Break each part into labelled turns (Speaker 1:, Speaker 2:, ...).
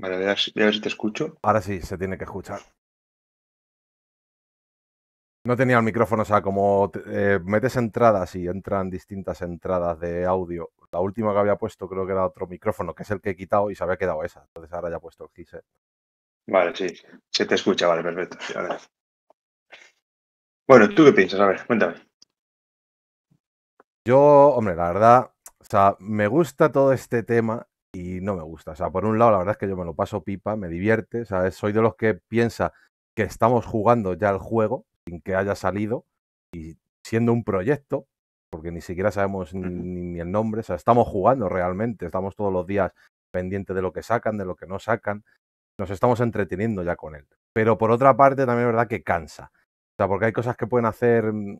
Speaker 1: Vale, a, ver si, te escucho. Ahora sí, se tiene que escuchar. No tenía el micrófono, o sea, como eh, metes entradas y entran distintas entradas de audio. La última que había puesto creo que era otro micrófono, que es el que he quitado y se había quedado esa. Entonces ahora ya he puesto el Gise.
Speaker 2: Vale, sí. Se te escucha, vale, perfecto. Bueno, ¿tú qué piensas? A ver, cuéntame.
Speaker 1: Yo, hombre, la verdad, o sea, me gusta todo este tema y no me gusta. O sea, por un lado, la verdad es que yo me lo paso pipa, me divierte, o sea, Soy de los que piensa que estamos jugando ya el juego sin que haya salido y siendo un proyecto, porque ni siquiera sabemos ni, ni el nombre, o sea, estamos jugando realmente, estamos todos los días pendientes de lo que sacan, de lo que no sacan, nos estamos entreteniendo ya con él. Pero por otra parte, también es verdad que cansa. O sea, porque hay cosas que pueden hacer, mm,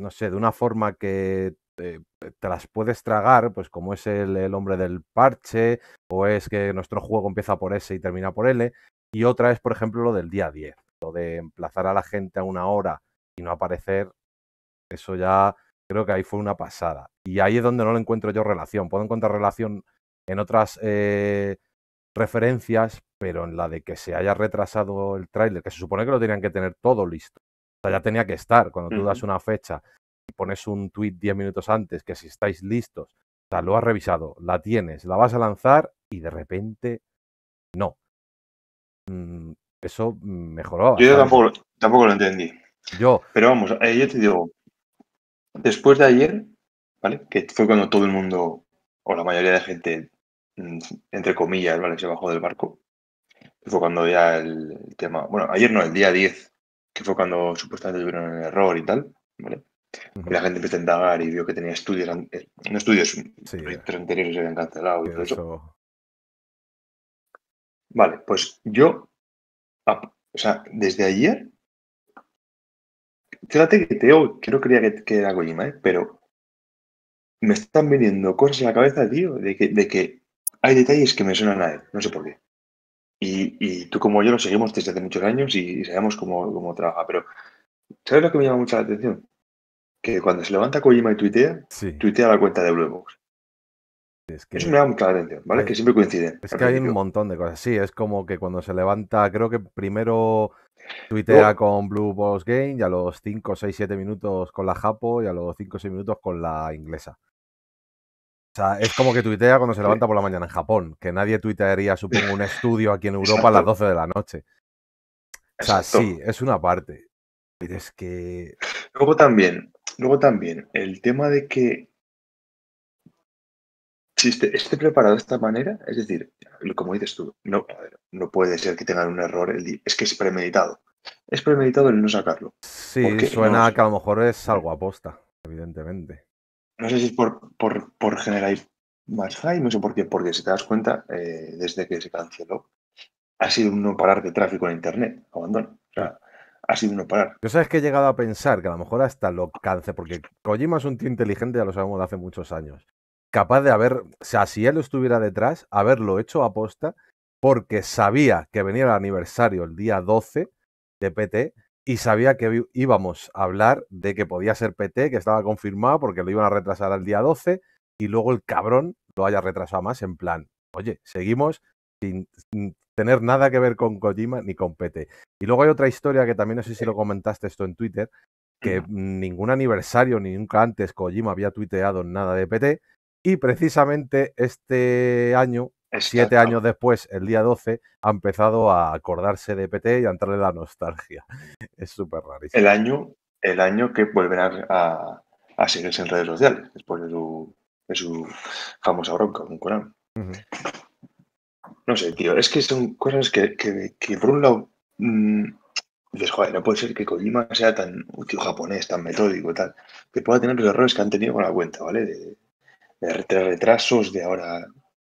Speaker 1: no sé, de una forma que te las puedes tragar, pues como es el, hombre del parche, o es que nuestro juego empieza por S y termina por L, y otra es, por ejemplo, lo del día 10, lo de emplazar a la gente a una hora y no aparecer, eso ya creo que ahí fue una pasada. Y ahí es donde no lo encuentro yo relación. Puedo encontrar relación en otras eh, referencias, pero en la de que se haya retrasado el tráiler, que se supone que lo tenían que tener todo listo. O sea, ya tenía que estar. Cuando tú das una fecha pones un tweet 10 minutos antes que si estáis listos, lo has revisado, la tienes, la vas a lanzar y de repente no. Mm, eso mejoró. Yo
Speaker 3: tampoco, lo entendí. Yo. Pero vamos, eh, yo te digo, después de ayer, ¿vale? Que fue cuando todo el mundo, o la mayoría de gente, mm, entre comillas, ¿vale? Se bajó del barco. Fue cuando ya el tema, bueno, ayer no, el día 10, que fue cuando supuestamente tuvieron el error y tal, ¿vale? La gente empezó a indagar y vio que tenía estudios, eh, no estudios, proyectos anteriores se habían cancelado y todo eso.
Speaker 2: Vale, pues yo, o sea, desde ayer, fíjate que Teo, que no creía que, que era Kojima, ¿eh? pero
Speaker 3: me están viniendo cosas en la cabeza, tío, de que, de que hay detalles que me suenan a él, no sé por qué. Y, tú como yo lo seguimos desde hace muchos años y, sabemos cómo, cómo trabaja, pero ¿sabes lo que me llama mucho la atención? que cuando se levanta Kojima y tuitea, tuitea la cuenta de Bluebox. Es que... Eso me ¿vale? que siempre coinciden. Es
Speaker 1: que hay un montón de cosas. Sí, es como que cuando se levanta, creo que primero tuitea con Blue Box Game y a los 5, 6, 7 minutos con la Japo y a los 5, 6 minutos con la inglesa. O sea, es como que tuitea cuando se levanta por la mañana en Japón, que nadie tuitearía, supongo, un estudio aquí en Europa a las 12 de la noche. O sea, sí, es una parte.
Speaker 3: Pero es que. Luego también, Luego también, el tema de que si esté, preparado de esta manera, es decir, como dices tú, no, no puede ser que tengan un error, es que es premeditado. Es
Speaker 1: premeditado el no sacarlo. Sí, suena que a lo mejor es algo aposta,
Speaker 3: evidentemente. No sé si es por, por, generar más high, no sé por qué, porque si te das cuenta, eh, desde que se canceló, ha sido un no parar de tráfico en Internet, abandono. O sea,
Speaker 1: no parar. Yo sabes que he llegado a pensar que a lo mejor hasta lo cance, porque Kojima es un tío inteligente, ya lo sabemos de hace muchos años. Capaz de haber, o sea, si él estuviera detrás, haberlo hecho aposta, porque sabía que venía el aniversario el día 12 de PT y sabía que íbamos a hablar de que podía ser PT, que estaba confirmado porque lo iban a retrasar al día 12 y luego el cabrón lo haya retrasado más en plan, oye, seguimos sin, tener nada que ver con Kojima ni con PT. Y luego hay otra historia que también no sé si lo comentaste esto en Twitter, que ningún aniversario ni nunca antes Kojima había tuiteado nada de PT. Y precisamente este año, siete años después, el día 12, ha empezado a acordarse de PT y a entrarle la nostalgia. Es súper rarísimo. El
Speaker 3: año, el año que volverá a, seguirse en redes sociales, después de su, famosa bronca con un no sé, tío, es que son cosas que, por un lado mm, dices, joder, no puede ser que Kojima sea tan útil japonés, tan metódico, y tal, que pueda tener los errores que han tenido con la cuenta, ¿vale? De, retrasos, de ahora.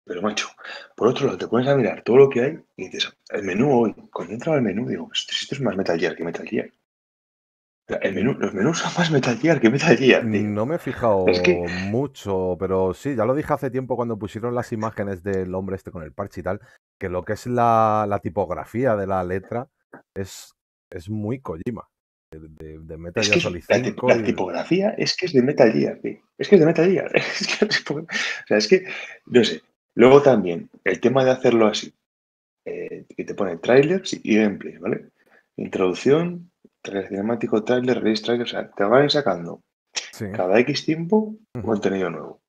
Speaker 3: Pero macho, por otro lado, te pones a mirar todo lo que hay y dices, el menú hoy, cuando entraba al menú, digo, esto es más Metal Gear que Metal Gear. El menú, los menús son más Metal Gear que Metal Gear. No
Speaker 1: me he fijado mucho, pero sí, ya lo dije hace tiempo cuando pusieron las imágenes del hombre este con el parche y tal, que lo que es la, tipografía de la letra es, es muy Kojima. De, Metal Gear la, tipografía
Speaker 3: es que es de Metal Gear, Es que es de Metal Gear. o sea, es que, no sé. Luego también, el tema de hacerlo así, eh, que te pone trailers y gameplays, ¿vale? Introducción, trailer cinemático, trailer, release trailer, o sea, te van sacando cada X tiempo
Speaker 1: un contenido nuevo.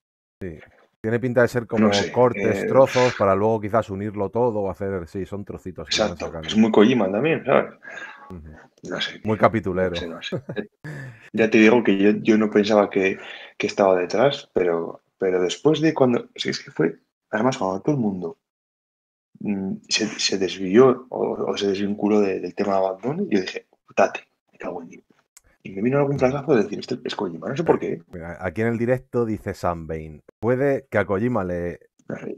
Speaker 1: Tiene pinta de ser como cortes, eh, trozos, para luego quizás unirlo todo o hacer. Sí, son trocitos. Exacto. es muy Kojima también, ¿sabes? No sé. Muy
Speaker 3: capitulero. ya te digo que yo, no pensaba que, estaba detrás, pero, pero después de cuando. Si es que fue. Además, cuando todo el mundo mm, se, se, desvió o, se desvinculó del tema de y yo dije, y me vino algún flashazo de decir, este es Kojima, no sé por qué.
Speaker 1: aquí en el directo dice Sam Bain, puede que a Kojima le,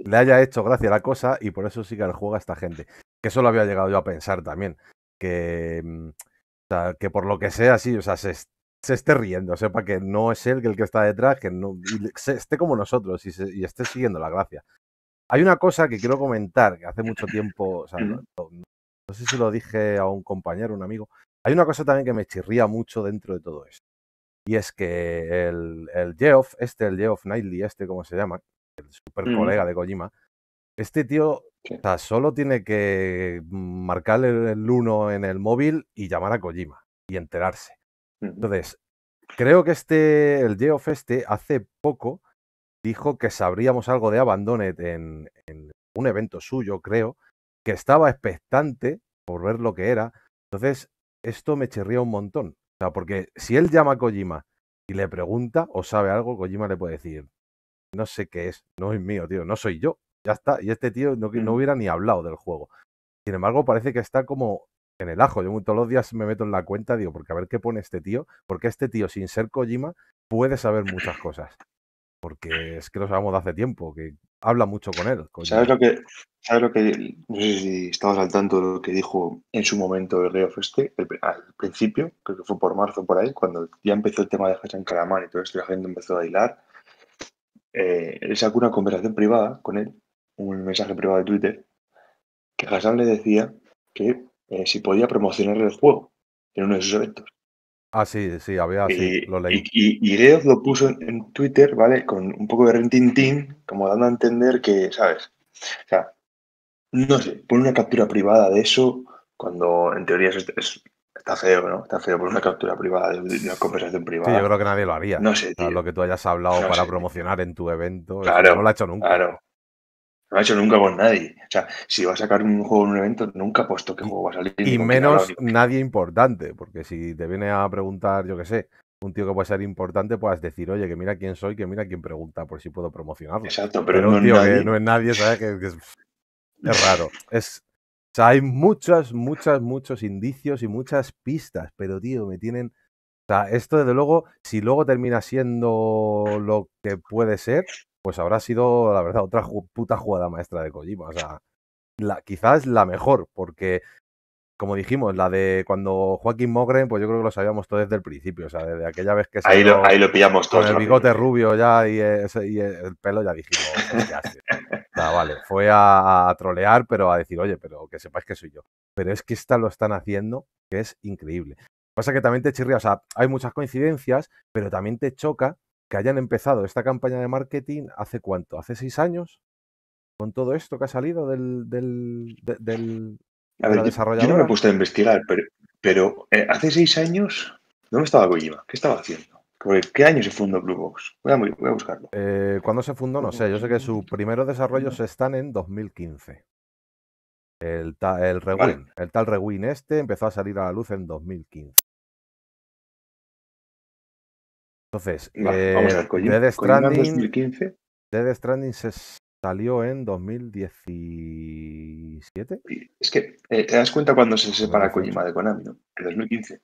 Speaker 1: le haya hecho gracia la cosa y por eso sí que juego juega esta gente. Que eso lo había llegado yo a pensar también. Que, mm, que por lo que sea, sí, o sea, se, esté riendo, sepa que no es él el que está detrás, que no esté como nosotros y, esté siguiendo la gracia. Hay una cosa que quiero comentar, que hace mucho tiempo, no, sé si lo dije a un compañero, un amigo, hay una cosa también que me chirría mucho dentro de todo esto. Y es que el, el Geoff, este, el Geoff Knightley, este, como se llama, el mm. super colega de Kojima, este tío solo tiene que marcar el 1 en el móvil y llamar a Kojima y enterarse. Entonces, creo que este, el Geoff este, hace poco dijo que sabríamos algo de Abandonet en, en un evento suyo, creo, que estaba expectante por ver lo que era. Entonces, esto me chirría un montón. O sea, porque si él llama a Kojima y le pregunta o sabe algo, Kojima le puede decir, no sé qué es, no es mío, tío, no soy yo. Ya está. Y este tío no, no hubiera ni hablado del juego. Sin embargo, parece que está como en el ajo. Yo todos los días me meto en la cuenta, digo, porque a ver qué pone este tío, porque este tío, sin ser Kojima, puede saber muchas cosas. Porque es que lo sabemos de hace tiempo, que habla mucho con él. ¿Sabes lo que,
Speaker 3: ¿Sabes que.? No sé si al tanto de lo que dijo en su momento el rey Feste, al principio, creo que fue por marzo por ahí, cuando ya empezó el tema de Hassan Calamán y todo esto, la gente empezó a hilar. Eh, él sacó una conversación privada con él, un mensaje privado de Twitter, que Hassan le decía que eh, si podía promocionar el juego en uno de sus eventos.
Speaker 1: Ah, sí, sí, había, sí, eh, lo leí. Y,
Speaker 3: y, lo puso en, Twitter, ¿vale? Con un poco de team, como dando a entender que, ¿sabes? O sea, no sé, pone una captura privada de eso cuando en teoría es, está feo, ¿no? Está feo poner una captura privada de, una conversación privada. Sí, yo creo
Speaker 1: que nadie lo haría. No sé, Lo que tú hayas hablado para promocionar en tu evento, no lo ha hecho nunca. Claro. No ha hecho nunca con nadie.
Speaker 3: O sea, si va a sacar un juego en un evento, nunca puesto que juego va a salir. Y menos
Speaker 1: nadie importante, porque si te viene a preguntar, yo qué sé, un tío que puede ser importante, puedas decir, oye, que mira quién soy, que mira quién pregunta, por si puedo promocionarlo. Exacto, pero, no, es nadie, ¿sabes? es, raro. Es, o sea, hay muchas, muchas, muchos indicios y muchas pistas, pero tío, me tienen. O sea, esto desde luego, si luego termina siendo lo que puede ser, pues habrá sido, la verdad, otra puta jugada maestra de Kojima. O sea, quizás la mejor, porque, como dijimos, la de cuando Joaquín Mogren, pues yo creo que lo sabíamos todo desde el principio. O sea, desde aquella vez que ahí lo, ahí lo pillamos todos. Con el bigote rubio ya y, el pelo, ya dijimos. Oh, pues ya vale, fue a, trolear, pero a decir, oye, pero que sepáis que soy yo. Pero es que esta lo están haciendo, que es increíble pasa que también te chirría, o sea, hay muchas coincidencias, pero también te choca que hayan empezado esta campaña de marketing hace cuánto, hace seis años, con todo esto que ha salido del, del, yo, no me
Speaker 3: he a investigar, pero, pero eh, hace seis años, ¿dónde estaba Kojima? ¿Qué estaba haciendo? ¿Qué año se fundó Blue Box? Voy
Speaker 1: a, buscarlo. Eh, ¿Cuándo se fundó? No sé. Yo sé que sus primeros desarrollos están en 2015. El, el, el tal Rewin este empezó a salir a la luz en
Speaker 2: 2015. Entonces, eh, Dead Stranding, 2015.
Speaker 1: Dead Stranding se salió en 2017.
Speaker 3: Es que eh, te das cuenta cuando se separa Kojima de Konami, ¿no? En 2015.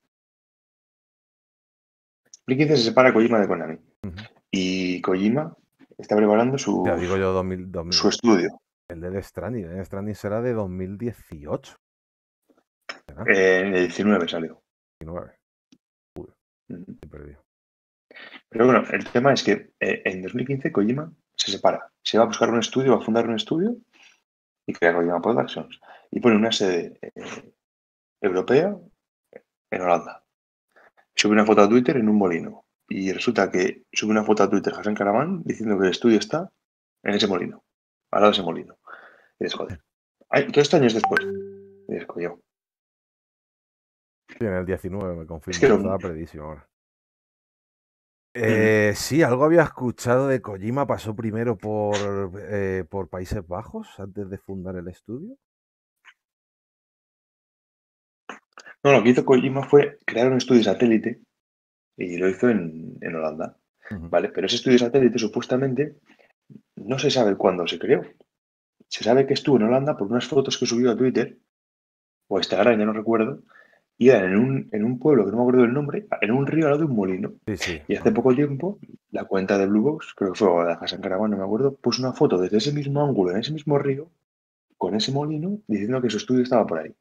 Speaker 3: 2015 se separa Kojima de Konami. Y Kojima está preparando su, su estudio.
Speaker 1: El Dead Stranding. Dead Stranding será de 2018.
Speaker 3: Eh, en el 19 salió. 19. me perdió. Pero bueno, el tema es que eh, en 2015 Kojima se separa. Se va a buscar un estudio, va a fundar un estudio y crea Kojima Productions. Y pone una sede eh, europea en Holanda. Sube una foto a Twitter en un molino. Y resulta que sube una foto a Twitter Hassan Caramán diciendo que el estudio está en ese molino, al lado de ese molino. Y dices, joder.
Speaker 2: todo años después. Y dices, coño. en el
Speaker 1: 19 me confirmo. Es que estaba ahora. Eh, sí, algo había escuchado de Kojima. Pasó primero por, eh, por Países Bajos antes de fundar
Speaker 2: el estudio. No, lo que hizo Kojima fue crear un estudio satélite y lo hizo en, en Holanda. ¿Vale? Pero ese estudio
Speaker 3: satélite supuestamente no se sabe cuándo se creó. Se sabe que estuvo en Holanda por unas fotos que subió a Twitter o Instagram, ya no recuerdo, era en un, en un pueblo que no me acuerdo el nombre, en un río al lado de un molino. Y hace poco tiempo, la cuenta de Blue Box, creo que fue la Casa en Caravano, no me acuerdo, puso una foto desde ese mismo ángulo, en ese mismo río, con ese molino, diciendo que su estudio estaba por ahí.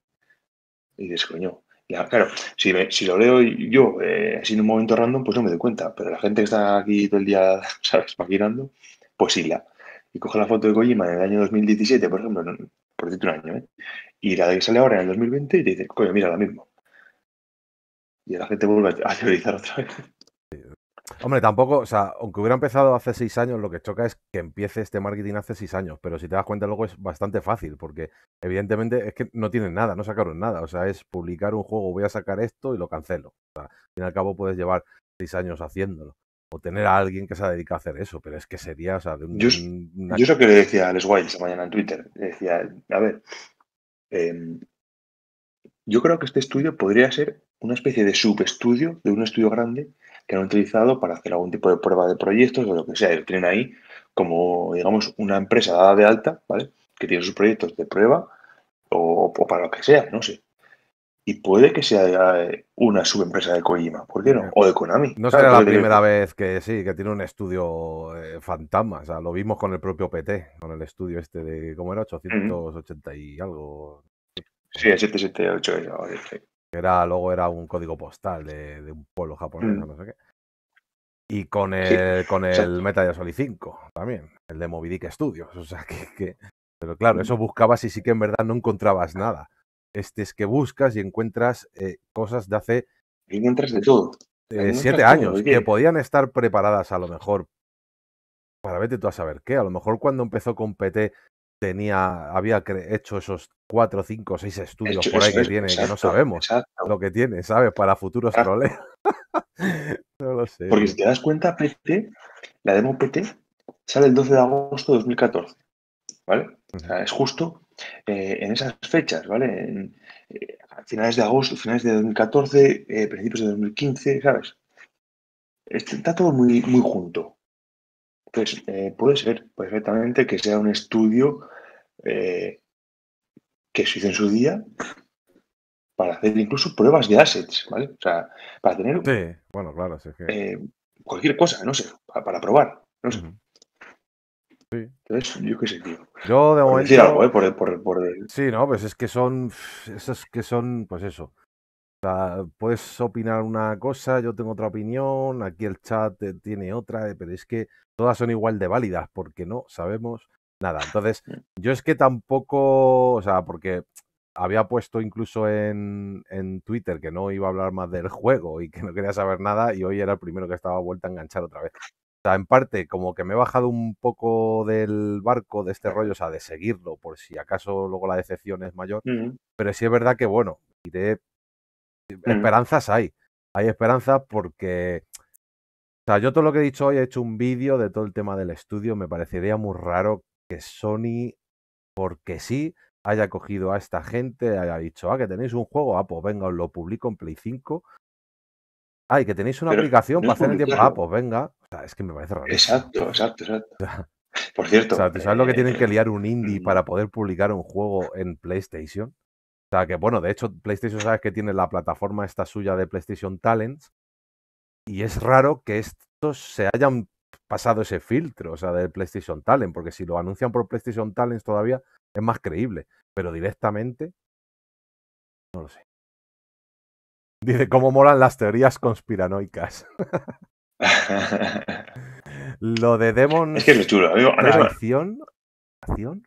Speaker 3: Y dices, coño. Ah, claro, si, si lo leo yo eh, así en un momento random, pues no me doy cuenta. Pero la gente que está aquí todo el día, ¿sabes?, maquinando, pues sí la. Y coge la foto de Kojima en el año 2017, por ejemplo, por decirte un año, ¿eh? Y la de que sale ahora en el 2020 y te dice, coño, mira lo mismo y la gente vuelve a teorizar otra vez.
Speaker 1: Hombre, tampoco, o sea, aunque hubiera empezado hace seis años, lo que choca es que empiece este marketing hace seis años, pero si te das cuenta luego es bastante fácil, porque evidentemente es que no tienen nada, no sacaron nada, o sea, es publicar un juego, voy a sacar esto y lo cancelo. O sea, al fin y al cabo puedes llevar seis años haciéndolo, o tener a alguien que se dedica a hacer eso, pero es que sería, o sea, de un... Yo, eso
Speaker 3: que le decía a Les mañana en Twitter, le decía, a ver, em, yo creo que este estudio podría ser una especie de subestudio de un estudio grande que han utilizado para hacer algún tipo de prueba de proyectos o lo que sea. Lo tienen ahí como, digamos, una empresa dada de alta, ¿vale? Que tiene sus proyectos de prueba o, para lo que sea, no sé. Y puede que sea eh, una subempresa de Kojima, ¿por qué no? O de Konami. No será la primera
Speaker 1: vez que sí, que tiene un estudio eh, fantasma. O sea, lo vimos con el propio PT, con el estudio este de, ¿cómo era? 880 y algo. Sí, 778 es. Era, luego era un código postal de, un pueblo japonés mm. no sé qué. Y con el, con el Metal Gear Solid 5 también, el de Moby Studios. O sea que, Pero claro, mm. eso buscabas y sí que en verdad no encontrabas nada. Este es que buscas y encuentras eh, cosas de hace. Y encuentras de todo. Eh, siete años, que podían estar preparadas a lo mejor para vete tú a saber qué. A lo mejor cuando empezó con PT tenía, había hecho esos cuatro, cinco, seis estudios por ahí que tiene, que no sabemos lo que tiene, ¿sabes? Para futuros problemas.
Speaker 3: no lo sé. Porque si te das
Speaker 1: cuenta, PT,
Speaker 3: la demo PT sale el 12 de agosto de 2014, ¿vale? O sea, es justo eh, en esas fechas, ¿vale? Eh, finales de agosto, finales de 2014, eh, principios de 2015, ¿sabes? Este, está todo muy, muy junto. Entonces, puede ser perfectamente que sea un estudio eh, que se hizo en su día para hacer incluso pruebas de assets, ¿vale? O sea, para tener sí, bueno, claro, eh, cualquier cosa, no sé, para, probar, no sé. Entonces, yo qué sé, tío.
Speaker 1: Yo de momento. Decir ¿eh? por, por, por Sí, no, pues es que son. Esas que son, pues eso. O sea, puedes opinar una cosa, yo tengo otra opinión, aquí el chat eh, tiene otra, pero es que todas son igual de válidas, porque no sabemos Nada, entonces mm. yo es que tampoco, o sea, porque había puesto incluso en, en, Twitter que no iba a hablar más del juego y que no quería saber nada y hoy era el primero que estaba vuelta a enganchar otra vez. O sea, en parte como que me he bajado un poco del barco de este rollo, o sea, de seguirlo por si acaso luego la decepción es mayor, mm. pero sí es verdad que bueno, iré... Mm. Esperanzas hay, hay esperanzas porque... O sea, yo todo lo que he dicho hoy he hecho un vídeo de todo el tema del estudio, me parecería muy raro que Sony, porque sí, haya cogido a esta gente, haya dicho, ah, que tenéis un juego, ah, pues venga, os lo publico en Play 5. Ah, y que tenéis una aplicación para hacer el tiempo, ah, pues venga. es que me parece raro. Exacto,
Speaker 3: exacto, exacto.
Speaker 1: Por cierto. O sea, ¿Sabes lo que tienen que eh, liar un indie mm. para poder publicar un juego en PlayStation? O sea, que bueno, de hecho, PlayStation, sabes que tiene la plataforma esta suya de PlayStation Talents. Y es raro que estos se hayan pasado ese filtro, o sea, del PlayStation Talent, porque si lo anuncian por PlayStation Talents todavía es más creíble, pero directamente no lo sé. Dice, ¿cómo molan las teorías conspiranoicas? lo de Demon... Es que es chulo. ¿Acción?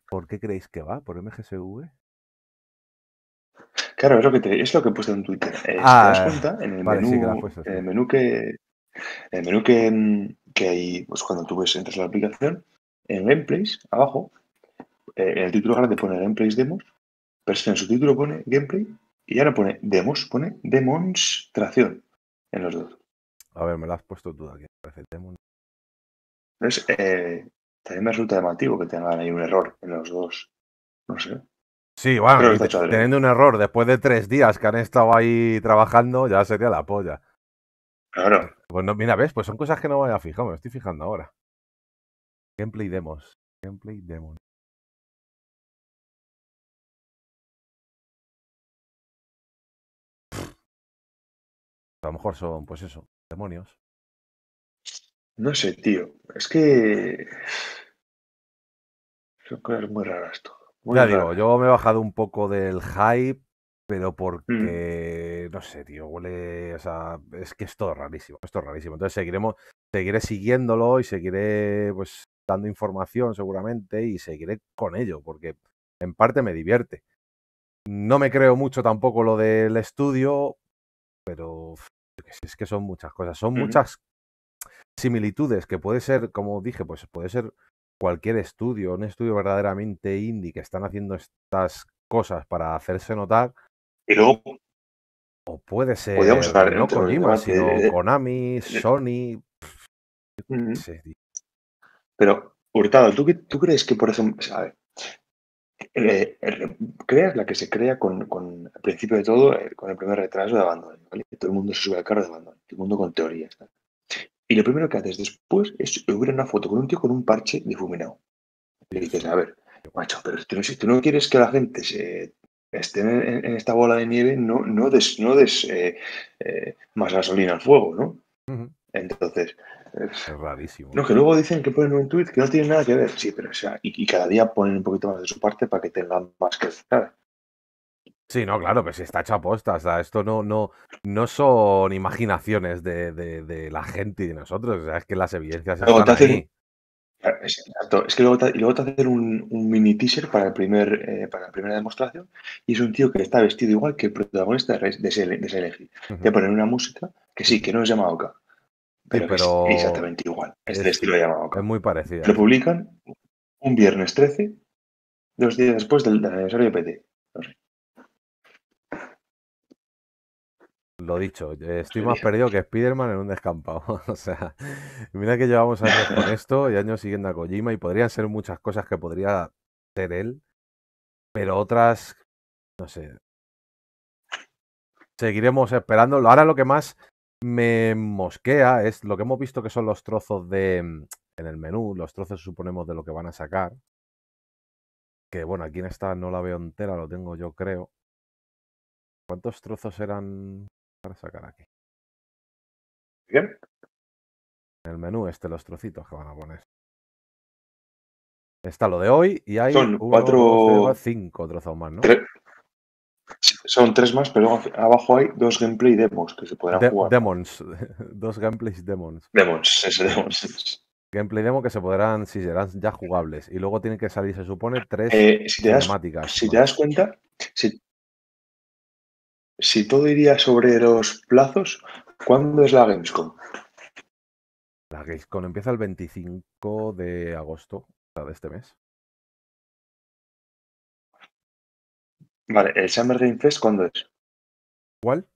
Speaker 1: ¿Por qué creéis que va? ¿Por MGSV? Claro, es lo que, es lo que he puesto en Twitter. Eh, ah, vale, sí
Speaker 2: que en el menú
Speaker 3: que... En el menú que mm, que ahí, pues cuando tú ves, entras a la aplicación, en Gameplays, abajo, eh, en el título grande pone Gameplays Demos, pero en su título pone Gameplay y ya ahora pone Demos, pone Demonstración en los dos.
Speaker 1: A ver, me lo has puesto tú aquí.
Speaker 3: Entonces, eh, también me resulta llamativo que tengan ahí un error en los dos.
Speaker 1: No sé. Sí, bueno, teniendo un error después de tres días que han estado ahí trabajando, ya
Speaker 2: sería la polla. Claro. Pues mira, ves, pues son cosas que no me había fijado, me estoy fijando ahora. Gameplay demos. Gameplay demos. A lo mejor son, pues eso, demonios. No sé, tío.
Speaker 1: Es que. Son cosas muy raras todo. ya digo, yo me he bajado un poco del hype pero mm. porque, no sé, tío, huele, o sea, es que es todo rarísimo, es rarísimo. Entonces seguiremos, seguiré siguiéndolo y seguiré, pues, dando información seguramente y seguiré con ello, porque en parte me divierte. No me creo mucho tampoco lo del estudio, pero es que son muchas cosas, son muchas similitudes que puede ser, como dije, pues puede ser cualquier estudio, un estudio verdaderamente indie que están haciendo estas cosas para hacerse notar, y luego. O puede ser. Podríamos hablar no sino Sony.
Speaker 3: Pero, Hurtado, ¿tú, ¿tú crees que, por eso... A eh, eh, creas la que se crea con, con al principio de todo, eh, con el primer retraso de abandono. ¿vale? Todo el mundo se sube al carro de abandono, todo el mundo con teorías. Y lo primero que haces después es subir una foto con un tío con un parche difuminado. Y le dices, a ver, macho, pero tú no quieres que la gente se estén en, esta bola de nieve, no, no des, no des eh, eh, más gasolina al fuego, ¿no? Entonces. Es rarísimo. No, que luego dicen que ponen un tweet que no tiene nada que ver. Sí, pero o sea, y, cada día ponen un poquito más de su parte para que tengan
Speaker 1: más que hacer. Sí, no, claro, pues está hecho aposta. O sea, esto no, no, no son imaginaciones de, la gente y de nosotros. O sea, es que las evidencias. están
Speaker 3: es que luego te, luego te hacen un, mini teaser para, el primer, eh, para la primera demostración y es un tío que está vestido igual que el protagonista de, ese, de Te ponen una música que sí, que no es Yamaoka, pero, pero exactamente igual. Es, de estilo Yamaoka. Es muy parecido. Lo publican un viernes 13, dos días después del, del aniversario de PT. No sé.
Speaker 1: lo dicho, eh, estoy más perdido que Spider-Man en un descampado. o sea, mira que llevamos años con esto y años siguiendo a Kojima y podrían ser muchas cosas que podría ser él, pero otras, no sé. Seguiremos esperándolo. Ahora lo que más me mosquea es lo que hemos visto que son los trozos de mm, en el menú, los trozos suponemos de lo que van a sacar. Que bueno, aquí en esta no la veo entera, lo tengo yo creo. ¿Cuántos trozos eran para sacar aquí.
Speaker 2: Bien. En el menú este, los trocitos que van a poner. Está lo de hoy y hay son cuatro, cinco
Speaker 1: trozos más, ¿no? Son tres más, pero abajo hay dos gameplay demos que
Speaker 3: se podrán jugar.
Speaker 1: Demons, dos gameplays demons. Demons, ese Gameplay demo que se podrán, si serán ya jugables. Y luego tienen que salir, se supone, tres eh, si te Das,
Speaker 3: si te das cuenta, si, si todo iría sobre los
Speaker 1: plazos, ¿cuándo es la Gamescom? La Gamescom empieza el 25
Speaker 2: de agosto de este mes. Vale, ¿el Summer Game Fest cuándo es? ¿Cuál?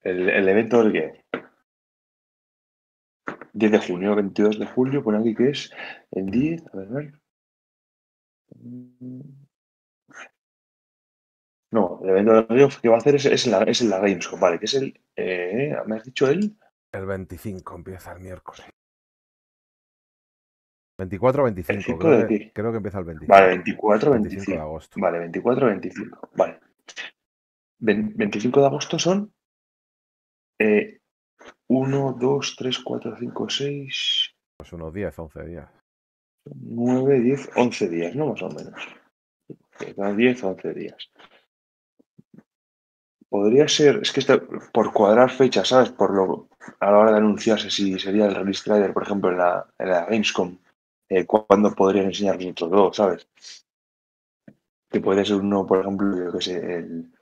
Speaker 2: El, evento del game. 10 de junio, 22
Speaker 3: de julio, pon aquí que es el 10, a ver, a ver. No, el evento de que va a hacer es, es, en, la, es vale, que es el. Eh, ¿Me has
Speaker 1: dicho él? El 25 empieza el miércoles. 24 o 25. El creo, de que, creo, que, empieza el 25. Vale, 24 25. 25 de agosto. Vale, 24 25.
Speaker 3: Vale. 25 de agosto son
Speaker 1: 1,
Speaker 3: 2, 3, 4, 5, 6.
Speaker 1: Pues unos 10, 11 días.
Speaker 3: 9, 10, 11 días, ¿no? Más o menos. 10, 11 días. Podría ser, es que este, por cuadrar fechas, ¿sabes? Por lo, a la hora de anunciarse si sería el release trailer, por ejemplo, en la, Gamescom, eh, cuándo podrían enseñarnos otros dos, ¿sabes? Que podría ser uno, por ejemplo, yo que sé, el,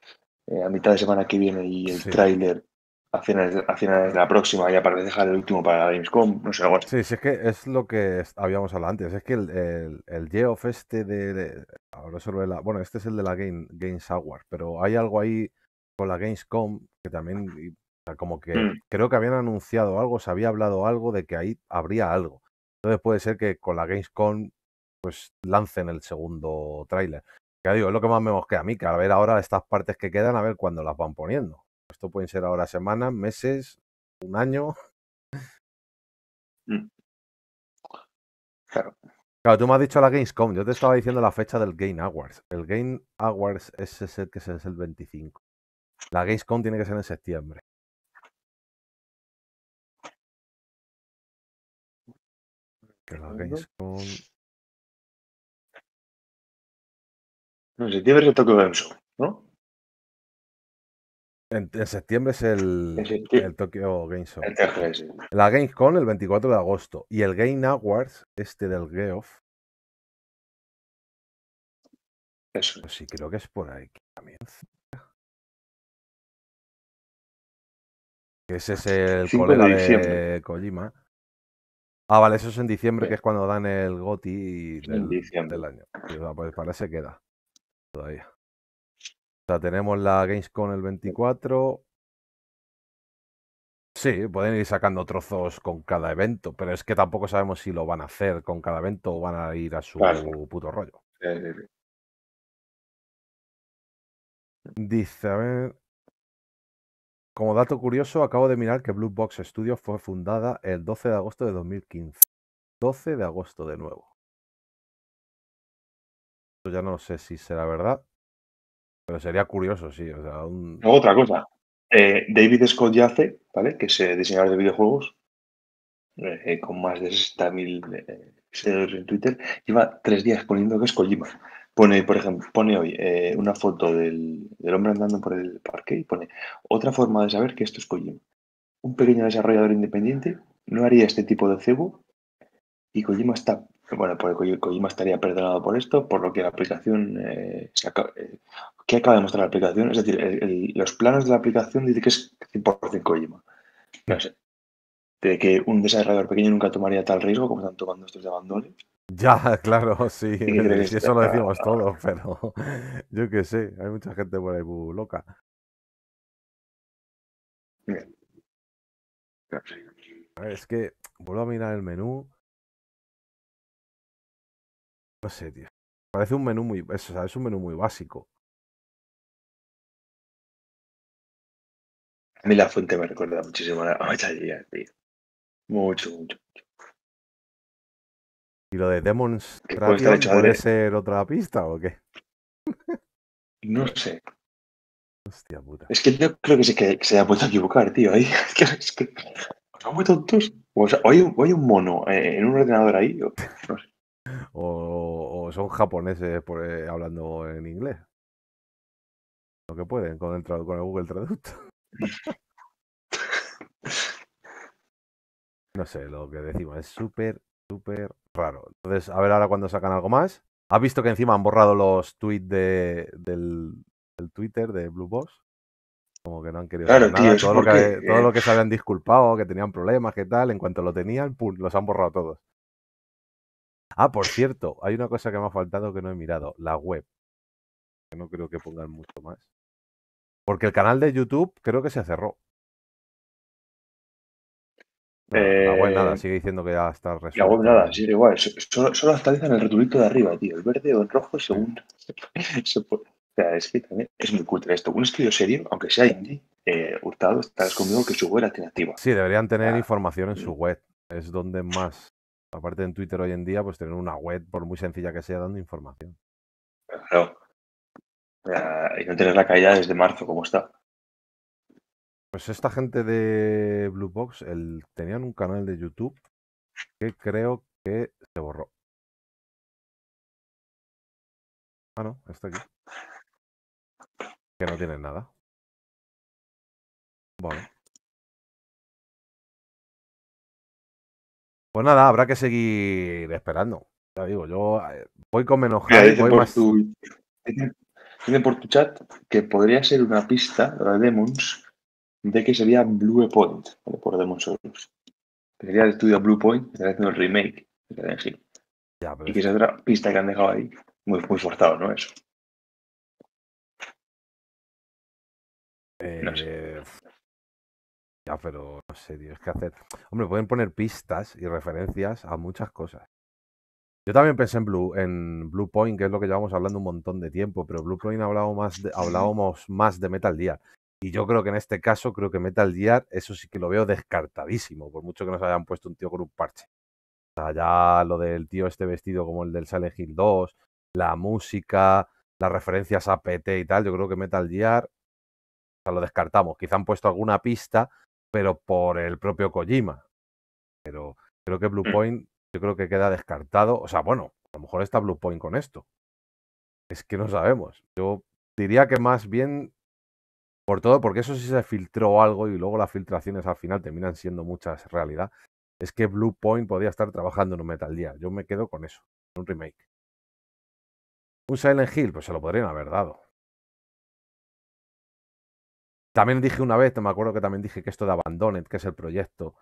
Speaker 3: eh, a mitad de semana que viene y el trailer a finales, de la próxima, ya para dejar el último para la Gamescom, no sé,
Speaker 1: Sí, es que es lo que habíamos hablado antes, es que el, el, el este de, Ahora Bueno, este es el de la Game, Games Award, pero hay algo ahí con la Gamescom, que también como que mm. creo que habían anunciado algo, se había hablado algo de que ahí habría algo. Entonces puede ser que con la Gamescom pues lancen el segundo tráiler. Que digo, es lo que más me mosquea a mí, que a ver ahora estas partes que quedan, a ver cuándo las van poniendo. Esto pueden ser ahora semanas, meses, un año. Mm. Claro. Claro, tú me has dicho la Gamescom, yo te estaba diciendo la fecha del Game Awards.
Speaker 2: El Game Awards es que es el 25. La Gamescom tiene que ser en septiembre. la Gamescom. en septiembre es el Tokyo Game Show, ¿no? En, septiembre
Speaker 1: es el, el Tokyo Game Show. La Gamescom el 24 de agosto. Y
Speaker 2: el Game Awards, este del Geoff. Eso. Pues sí, creo que es por ahí también. Ese es el de, Kojima. Ah,
Speaker 1: vale, eso es en diciembre, que es cuando dan el GOTI del, año. Pues para que queda. Todavía. O sea, tenemos la Gamescom el 24. Sí, pueden ir sacando trozos con cada evento, pero es que tampoco sabemos si lo van a hacer con cada evento o van a ir a su puto rollo. Dice, a ver. Como dato curioso, acabo de mirar que Blue Box Studios fue fundada el 12 de agosto de 2015. 12 de agosto de nuevo. Ya no sé si será verdad, pero sería curioso, sí. Otra cosa. Eh,
Speaker 3: David Scott Yace, ¿vale? que es eh, diseñador de videojuegos, eh, con más de 60.000 seguidores en Twitter, lleva tres días poniendo que es Kojima. Pone, por ejemplo, pone hoy eh, una foto del, hombre andando por el parque y pone otra forma de saber que esto es Kojima. Un pequeño desarrollador independiente no haría este tipo de cebo y Kojima está, bueno, pues estaría perdonado por esto, por lo que la aplicación, eh, acaba, eh, ¿qué acaba de mostrar la aplicación? Es decir, los planos de la aplicación dicen que es 100% Kojima. No sé. De que un desarrollador pequeño nunca tomaría tal riesgo como están tomando estos de abandones
Speaker 1: ya, claro, sí. eso lo decimos todos, pero yo qué sé, hay mucha gente por ahí loca.
Speaker 2: Bien. Es que vuelvo a mirar el menú. No sé, tío. Parece un menú muy. Es, es un menú muy básico. A mí la fuente me recuerda muchísimo a la tío. mucho, mucho.
Speaker 1: ¿Y lo de Demon's puede ser otra pista o qué? no sé. Hostia puta. Es que yo creo que se ha puesto a equivocar, tío. Ahí, es que, tontos. O hay un, mono eh, en un ordenador ahí. O, no sé. o, son japoneses eh, hablando en inglés. Lo que pueden con el, con el Google Traductor. no sé, lo que decimos es súper Súper raro. Entonces, a ver ahora cuando sacan algo más. ¿Has visto que encima han borrado los tweets de, del, Twitter de Blue Boss? Como que no han querido nada. todo, eh, lo que, se habían disculpado, que tenían problemas, que tal, en cuanto lo tenían, los han borrado todos. Ah, por cierto, hay una cosa que me ha faltado que no he mirado, la web.
Speaker 2: Que no creo que pongan mucho más.
Speaker 1: Porque el canal de YouTube creo que se cerró.
Speaker 2: La, eh, web nada, sigue diciendo que ya está
Speaker 1: resuelto. La web nada,
Speaker 3: sigue igual. Solo, actualizan el retulito de arriba, tío. El verde o el rojo según se O sea, es es muy cutre esto. Un estudio serio, aunque sea indie, eh, Hurtado, estás conmigo que su web la tiene activa.
Speaker 1: Sí, deberían tener información en su web. Es donde más, aparte en Twitter hoy en día, pues tener una web, por muy sencilla que sea, dando información. Claro.
Speaker 3: y no tener la caída desde marzo, ¿cómo está.
Speaker 1: Pues esta gente de Blue Box el, tenían un canal de YouTube que
Speaker 2: creo que se borró. Ah, no, está aquí. Que no tienen nada. Bueno. Pues nada, habrá
Speaker 1: que seguir esperando. Ya digo, yo eh, voy con menos Tiene voy
Speaker 3: por Tu... chat que podría ser una pista,
Speaker 1: la de Demons,
Speaker 3: de que sería Blue Point, ¿vale? por Demon Souls. sería el estudio Blue Point, que haciendo el
Speaker 2: remake y que es otra pista que han dejado ahí. Muy, muy forzado, ¿no? Eso. no sé. Eh,
Speaker 1: ya, pero no sé, es que hacer? Hombre, pueden poner pistas y referencias a muchas cosas. Yo también pensé en Blue, en Blue Point, que es lo que llevamos hablando un montón de tiempo, pero Blue Point hablábamos más de, hablábamos más de Metal Gear. Y yo creo que en este caso, creo que Metal Gear, eso sí que lo veo descartadísimo, por mucho que nos hayan puesto un tío con un parche. O sea, ya lo del tío este vestido como el del Silent Hill 2, la música, las referencias a PT y tal, yo creo que Metal Gear o sea, lo descartamos. Quizá han puesto alguna pista, pero por el propio Kojima. Pero creo que Blue mm. Point, yo creo que queda descartado. O sea, bueno, a lo mejor está Blue Point con esto. Es que no sabemos. Yo diría que más bien por todo, porque eso sí se filtró algo y luego las filtraciones al final terminan siendo muchas realidad, es que Blue Point podía estar trabajando en un Metal Gear. Yo me quedo con eso, un remake. Un Silent Hill, pues se lo podrían haber dado. También dije una vez, me acuerdo que también dije que esto de Abandoned, que es el proyecto,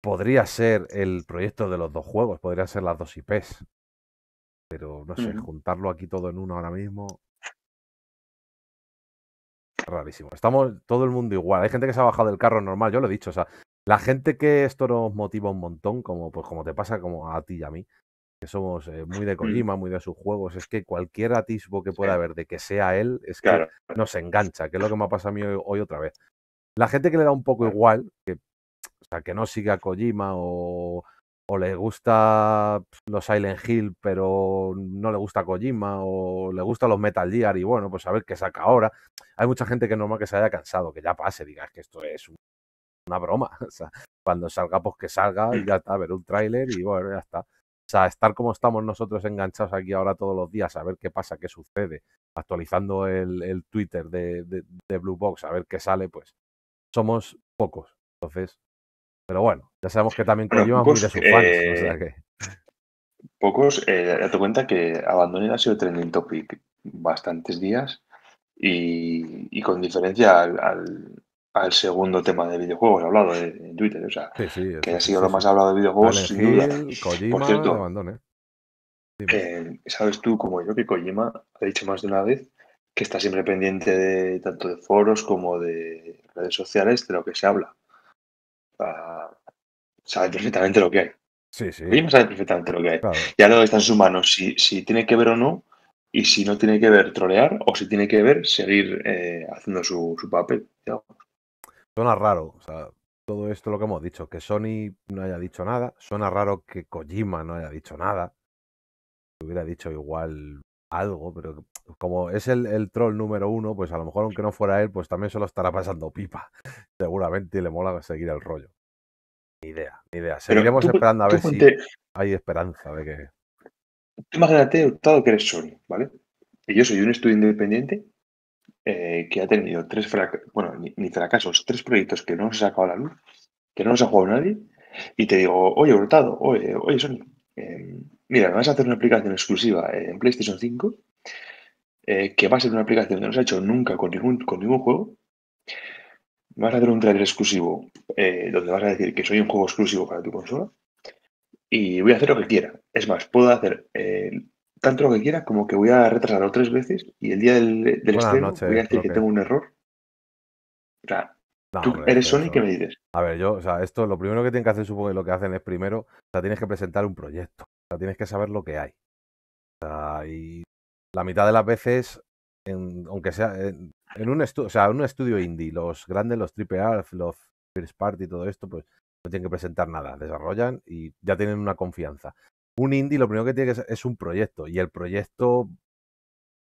Speaker 1: podría ser el proyecto de los dos juegos, podrían ser las dos IPs. Pero no sé, juntarlo aquí todo en uno ahora mismo, rarísimo. Estamos todo el mundo igual. Hay gente que se ha bajado del carro normal, yo lo he dicho. O sea, la gente que esto nos motiva un montón, como, pues, como te pasa como a ti y a mí, que somos eh, muy de mm. Kojima, muy de sus juegos, es que cualquier atisbo que pueda haber de que sea él, es que nos engancha, que es lo que me ha pasado a mí hoy, otra vez. La gente que le da un poco igual, que, o sea, que no sigue a Kojima o o le gusta los Silent Hill, pero no le gusta Kojima, o le gusta los Metal Gear, y bueno, pues a ver qué saca ahora. Hay mucha gente que es normal que se haya cansado, que ya pase, digas que esto es una broma. O sea, cuando salga, pues que salga, y ya está, a ver un tráiler y bueno, ya está. O sea, estar como estamos nosotros enganchados aquí ahora todos los días, a ver qué pasa, qué sucede, actualizando el, Twitter de, de Blue Box, a ver qué sale, pues somos pocos. Entonces, pero bueno, ya sabemos que también Kojima de sus fans. Eh,
Speaker 3: pocos, eh, date cuenta que Abandoned ha sido trending topic bastantes días y, con diferencia al, segundo tema de videojuegos hablado en Twitter. O sea,
Speaker 1: que ha sido lo más hablado de videojuegos, sin duda. Kojima, Por cierto, Abandone.
Speaker 3: Eh, sabes tú como yo que Kojima ha dicho más de una vez que está siempre pendiente tanto de foros como de redes sociales de lo que se habla sabe perfectamente lo que hay.
Speaker 2: Sí, sí. Kojima sabe
Speaker 3: perfectamente lo que hay. Ya no está en sus manos, si, si, tiene que ver o no, y si no tiene que ver trolear, o si tiene que ver seguir eh, haciendo su, papel.
Speaker 1: Suena raro, o sea, todo esto lo que hemos dicho, que Sony no haya dicho nada, suena raro que Kojima no haya dicho nada. hubiera dicho igual algo, pero como es el, troll número uno, pues a lo mejor aunque no fuera él, pues también solo estará pasando pipa. Seguramente le mola seguir el rollo. Ni idea, ni idea. Seguiremos esperando a ver si hay esperanza de que. imagínate, Hurtado que eres Sony, ¿vale? Y yo soy
Speaker 3: un estudio independiente eh, que ha tenido tres fracasos, bueno, ni, fracasos, tres proyectos que no se ha sacado a la luz, que no nos ha jugado nadie, y te digo, oye, Hurtado, oye, oye, Sony, eh, Mira, me vas a hacer una aplicación exclusiva en PlayStation 5, eh, que va a ser una aplicación que no se ha hecho nunca con ningún, con ningún juego. Me vas a hacer un trailer exclusivo eh, donde vas a decir que soy un juego exclusivo para tu consola y voy a hacer lo que quiera. Es más, puedo hacer eh, tanto lo que quiera como que voy a retrasarlo tres veces y el día del, del estreno voy a decir que, que tengo un error. O sea, Tú eres Sony,
Speaker 1: ¿qué me dices? A ver, yo, o sea, esto lo primero que tienen que hacer, supongo que lo que hacen es primero, o sea, tienes que presentar un proyecto, o sea, tienes que saber lo que hay. O sea, y la mitad de las veces, aunque sea en, un estudio, o sea, un estudio indie, los grandes, los triple AAA, los first party y todo esto, pues no tienen que presentar nada, desarrollan y ya tienen una confianza. Un indie lo primero que tiene que es un proyecto y el proyecto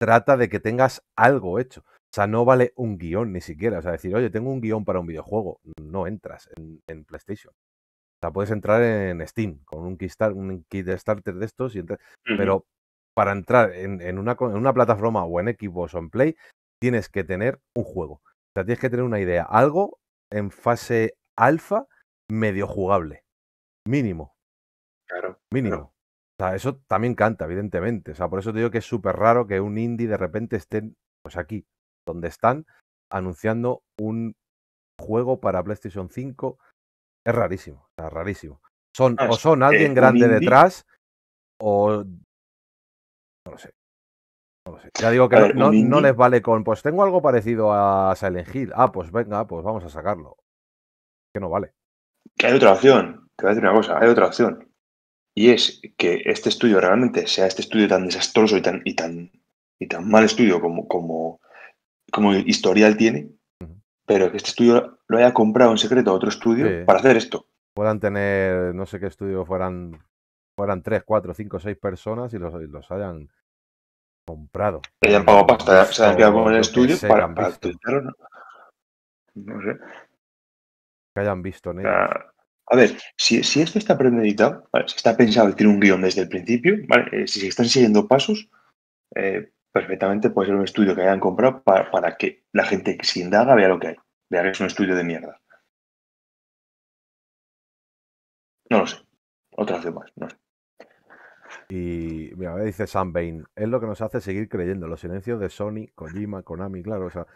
Speaker 1: trata de que tengas algo hecho. O sea, no vale un guión ni siquiera. O sea, decir, oye, tengo un guión para un videojuego. No entras en, PlayStation. O sea, puedes entrar en Steam con un, Kickstarter, un starter de estos. Y Pero para entrar en, una, plataforma o en Equipos o en Play, tienes que tener un juego. O sea, tienes que tener una idea. Algo en fase alfa medio jugable. Mínimo. Claro. Mínimo eso también canta, evidentemente. O sea, por eso te digo que es súper raro que un indie de repente estén, pues aquí, donde están, anunciando un juego para PlayStation 5. Es rarísimo, o rarísimo. Son, ah, o son alguien grande detrás, o. No lo sé. Ya digo que no, les vale con. Pues tengo algo parecido a Silent Hill. Ah, pues venga, pues vamos a sacarlo. Que no vale.
Speaker 3: Que hay otra opción. Te voy a decir una cosa, hay otra opción y es que este estudio realmente sea este estudio tan desastroso y tan, y tan, y tan mal estudio como, como, como historial tiene, pero que este estudio lo haya comprado en secreto a otro estudio para hacer esto.
Speaker 1: Puedan tener, no sé qué estudio fueran, fueran 3, 4, 5, 6 personas y los, los hayan comprado. Que hayan pagado pasta, se hayan quedado con el estudio para, estudiar no, no
Speaker 2: sé.
Speaker 3: Que hayan visto en a ver, si, esto está premeditado, si está pensado y tiene un guión desde el principio, eh, si se están siguiendo pasos, eh, perfectamente
Speaker 2: puede ser un estudio que hayan comprado para, que la gente que se indaga vea lo que hay, vea que es un estudio de mierda. No lo sé. Otra vez más, no sé.
Speaker 1: Y mira, dice Sam Bain, es lo que nos hace seguir creyendo. Los silencios de Sony, Kojima, Konami, claro, o sea,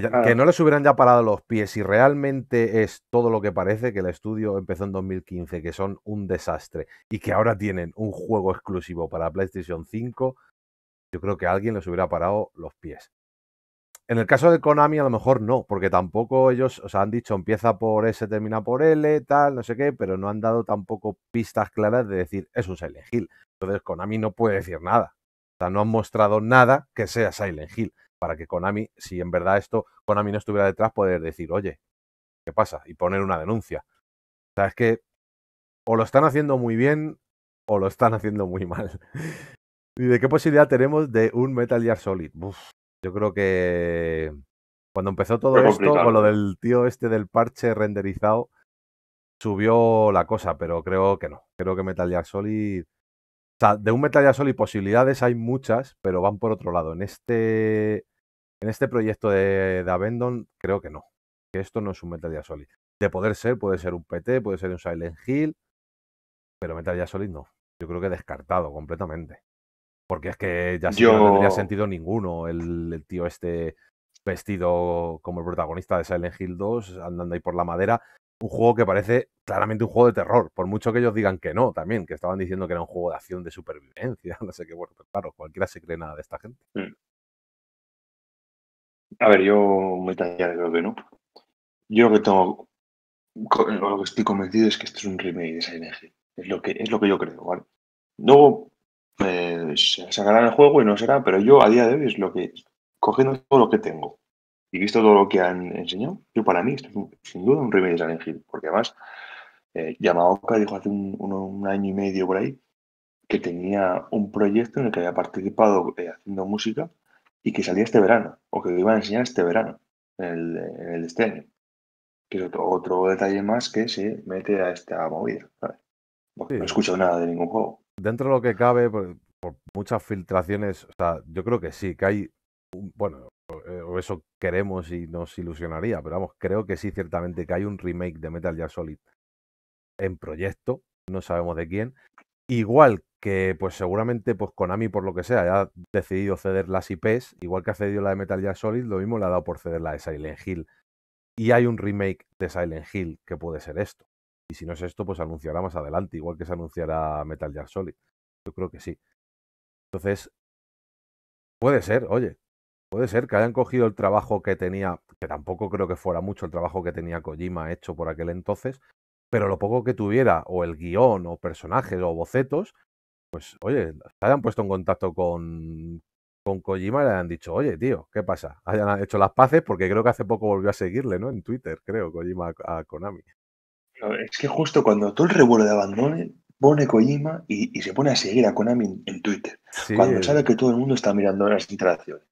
Speaker 1: que, ah. no les hubieran ya parado los pies si realmente es todo lo que parece, que el estudio empezó en 2015, que son un desastre y que ahora tienen un juego exclusivo para PlayStation 5, yo creo que alguien les hubiera parado los pies. En el caso de Konami a lo mejor no, porque tampoco ellos, o han dicho empieza por S, termina por L, tal, no sé qué, pero no han dado tampoco pistas claras de decir es un Silent Hill. Entonces Konami no puede decir nada. O sea, no han mostrado nada que sea Silent Hill para que Konami, si en verdad esto Konami no estuviera detrás, poder decir, oye, ¿qué pasa? Y poner una denuncia. O sea, es que o lo están haciendo muy bien o lo están haciendo muy mal. ¿Y de qué posibilidad tenemos de un Metal Gear Solid? yo creo que cuando empezó todo esto, con lo del tío este del parche renderizado, subió la cosa, pero creo que no. Creo que Metal Gear Solid. O sea, de un Metal Gear Solid posibilidades hay muchas, pero van por otro lado. En este. En este proyecto de, de creo que no. Que esto no es un Metal Gear Solid. De poder ser, puede ser un PT, puede ser un Silent Hill, pero Metal Gear Solid no. Yo creo que descartado completamente. Porque es que ya Yo... no tendría sentido ninguno el, tío este vestido como el protagonista de Silent Hill 2, andando ahí por la madera. Un juego que parece claramente un juego de terror, por mucho que ellos digan que no, también, que estaban diciendo que era un juego de acción de supervivencia, no sé qué, bueno, pero claro, cualquiera se cree nada de esta gente.
Speaker 2: Mm. A ver, yo muy de creo que no. Yo lo que tengo, lo que estoy convencido es que esto es un remake de SNG. Es lo
Speaker 3: que, es lo que yo creo, ¿vale? Luego eh, pues, sacarán el juego y no será, pero yo a día de hoy es lo que, cogiendo todo lo que tengo y visto todo lo que han enseñado, yo para mí esto es sin duda un remake de Silent Hill, porque además eh, dijo hace un, año y medio por ahí que tenía un proyecto en el que había participado eh, haciendo música y que salía este verano, o que lo iban a enseñar este verano, en el, el Que es otro, detalle más que se mete a esta movida. no he
Speaker 1: escuchado nada de ningún juego. Dentro de lo que cabe, por, muchas filtraciones, o sea, yo creo que sí, que hay. bueno, eh, eso queremos y nos ilusionaría, pero vamos, creo que sí, ciertamente, que hay un remake de Metal Gear Solid en proyecto, no sabemos de quién. Igual que pues seguramente pues Konami por lo que sea haya decidido ceder las IPs, igual que ha cedido la de Metal Gear Solid, lo mismo le ha dado por ceder la de Silent Hill. Y hay un remake de Silent Hill que puede ser esto. Y si no es esto, pues anunciará más adelante, igual que se anunciará Metal Gear Solid. Yo creo que sí. Entonces, puede ser, oye, puede ser que hayan cogido el trabajo que tenía, que tampoco creo que fuera mucho el trabajo que tenía Kojima hecho por aquel entonces, pero lo poco que tuviera, o el guión, o personajes, o bocetos, pues oye, se hayan puesto en contacto con, con Kojima y le han dicho, oye, tío, ¿qué pasa? Hayan hecho las paces porque creo que hace poco volvió a seguirle, ¿no? En Twitter, creo, Kojima a, Konami.
Speaker 3: es que justo cuando todo el revuelo de abandone, pone Kojima y, se pone a seguir a Konami en, Twitter. cuando eh. sabe que todo el mundo está mirando las interacciones.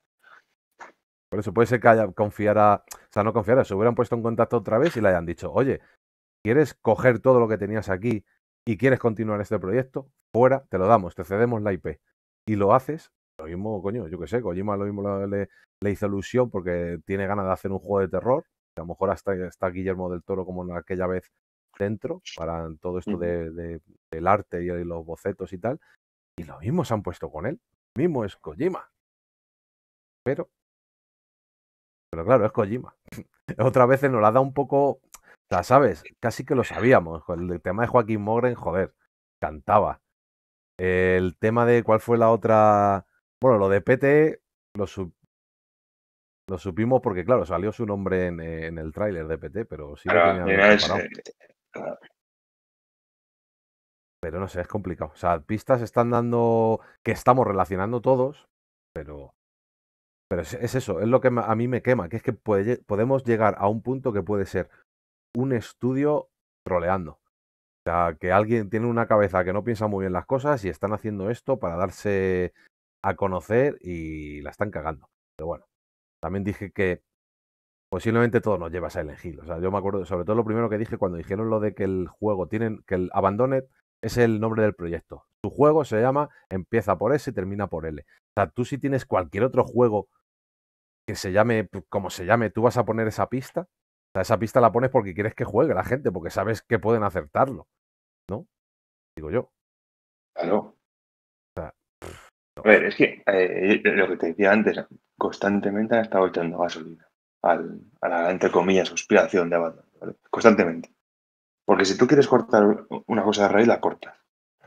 Speaker 1: Por eso puede ser que haya, confiara, o sea, no confiara, se hubieran puesto en contacto otra vez y le hayan dicho, oye, ¿quieres coger todo lo que tenías aquí y quieres continuar este proyecto, fuera, te lo damos, te cedemos la IP. Y lo haces, lo mismo, coño, yo qué sé, Kojima lo mismo le, hizo ilusión porque tiene ganas de hacer un juego de terror. A lo mejor hasta está Guillermo del Toro como en aquella vez dentro para todo esto de, del arte y los bocetos y tal. Y lo mismo se han puesto con él. Lo mismo es Kojima. Pero. Pero claro, es Kojima. Otra vez nos la da un poco o sea, ¿sabes? Casi que lo sabíamos. El tema de Joaquín Mogren, joder, cantaba. El tema de cuál fue la otra. Bueno, lo de PT lo, supimos porque, claro, salió su nombre en, eh, el tráiler de PT, pero sí lo tenía eh, Pero no sé, es complicado. O sea, pistas están dando que estamos relacionando todos, pero pero es, eso, es lo que a mí me quema, que es que podemos llegar a un punto que puede ser un estudio troleando. O sea, que alguien tiene una cabeza que no piensa muy bien las cosas y están haciendo esto para darse a conocer y la están cagando. Pero bueno, también dije que posiblemente todo nos lleva a Silent O sea, yo me acuerdo, sobre todo lo primero que dije cuando dijeron lo de que el juego tienen, que el abandonet es el nombre del proyecto. Tu juego se llama, empieza por S y termina por L. O sea, tú si tienes cualquier otro juego que se llame pues, como se llame, tú vas a poner esa pista esa pista la pones porque quieres que juegue la gente, porque sabes que pueden acertarlo, ¿no?
Speaker 2: Digo yo. Claro. A ver, es que eh, eh, lo que te
Speaker 3: decía antes, constantemente han estado echando gasolina a la, entre comillas, suspiración de abandono, Constantemente. Porque si tú quieres cortar una cosa de raíz, la cortas.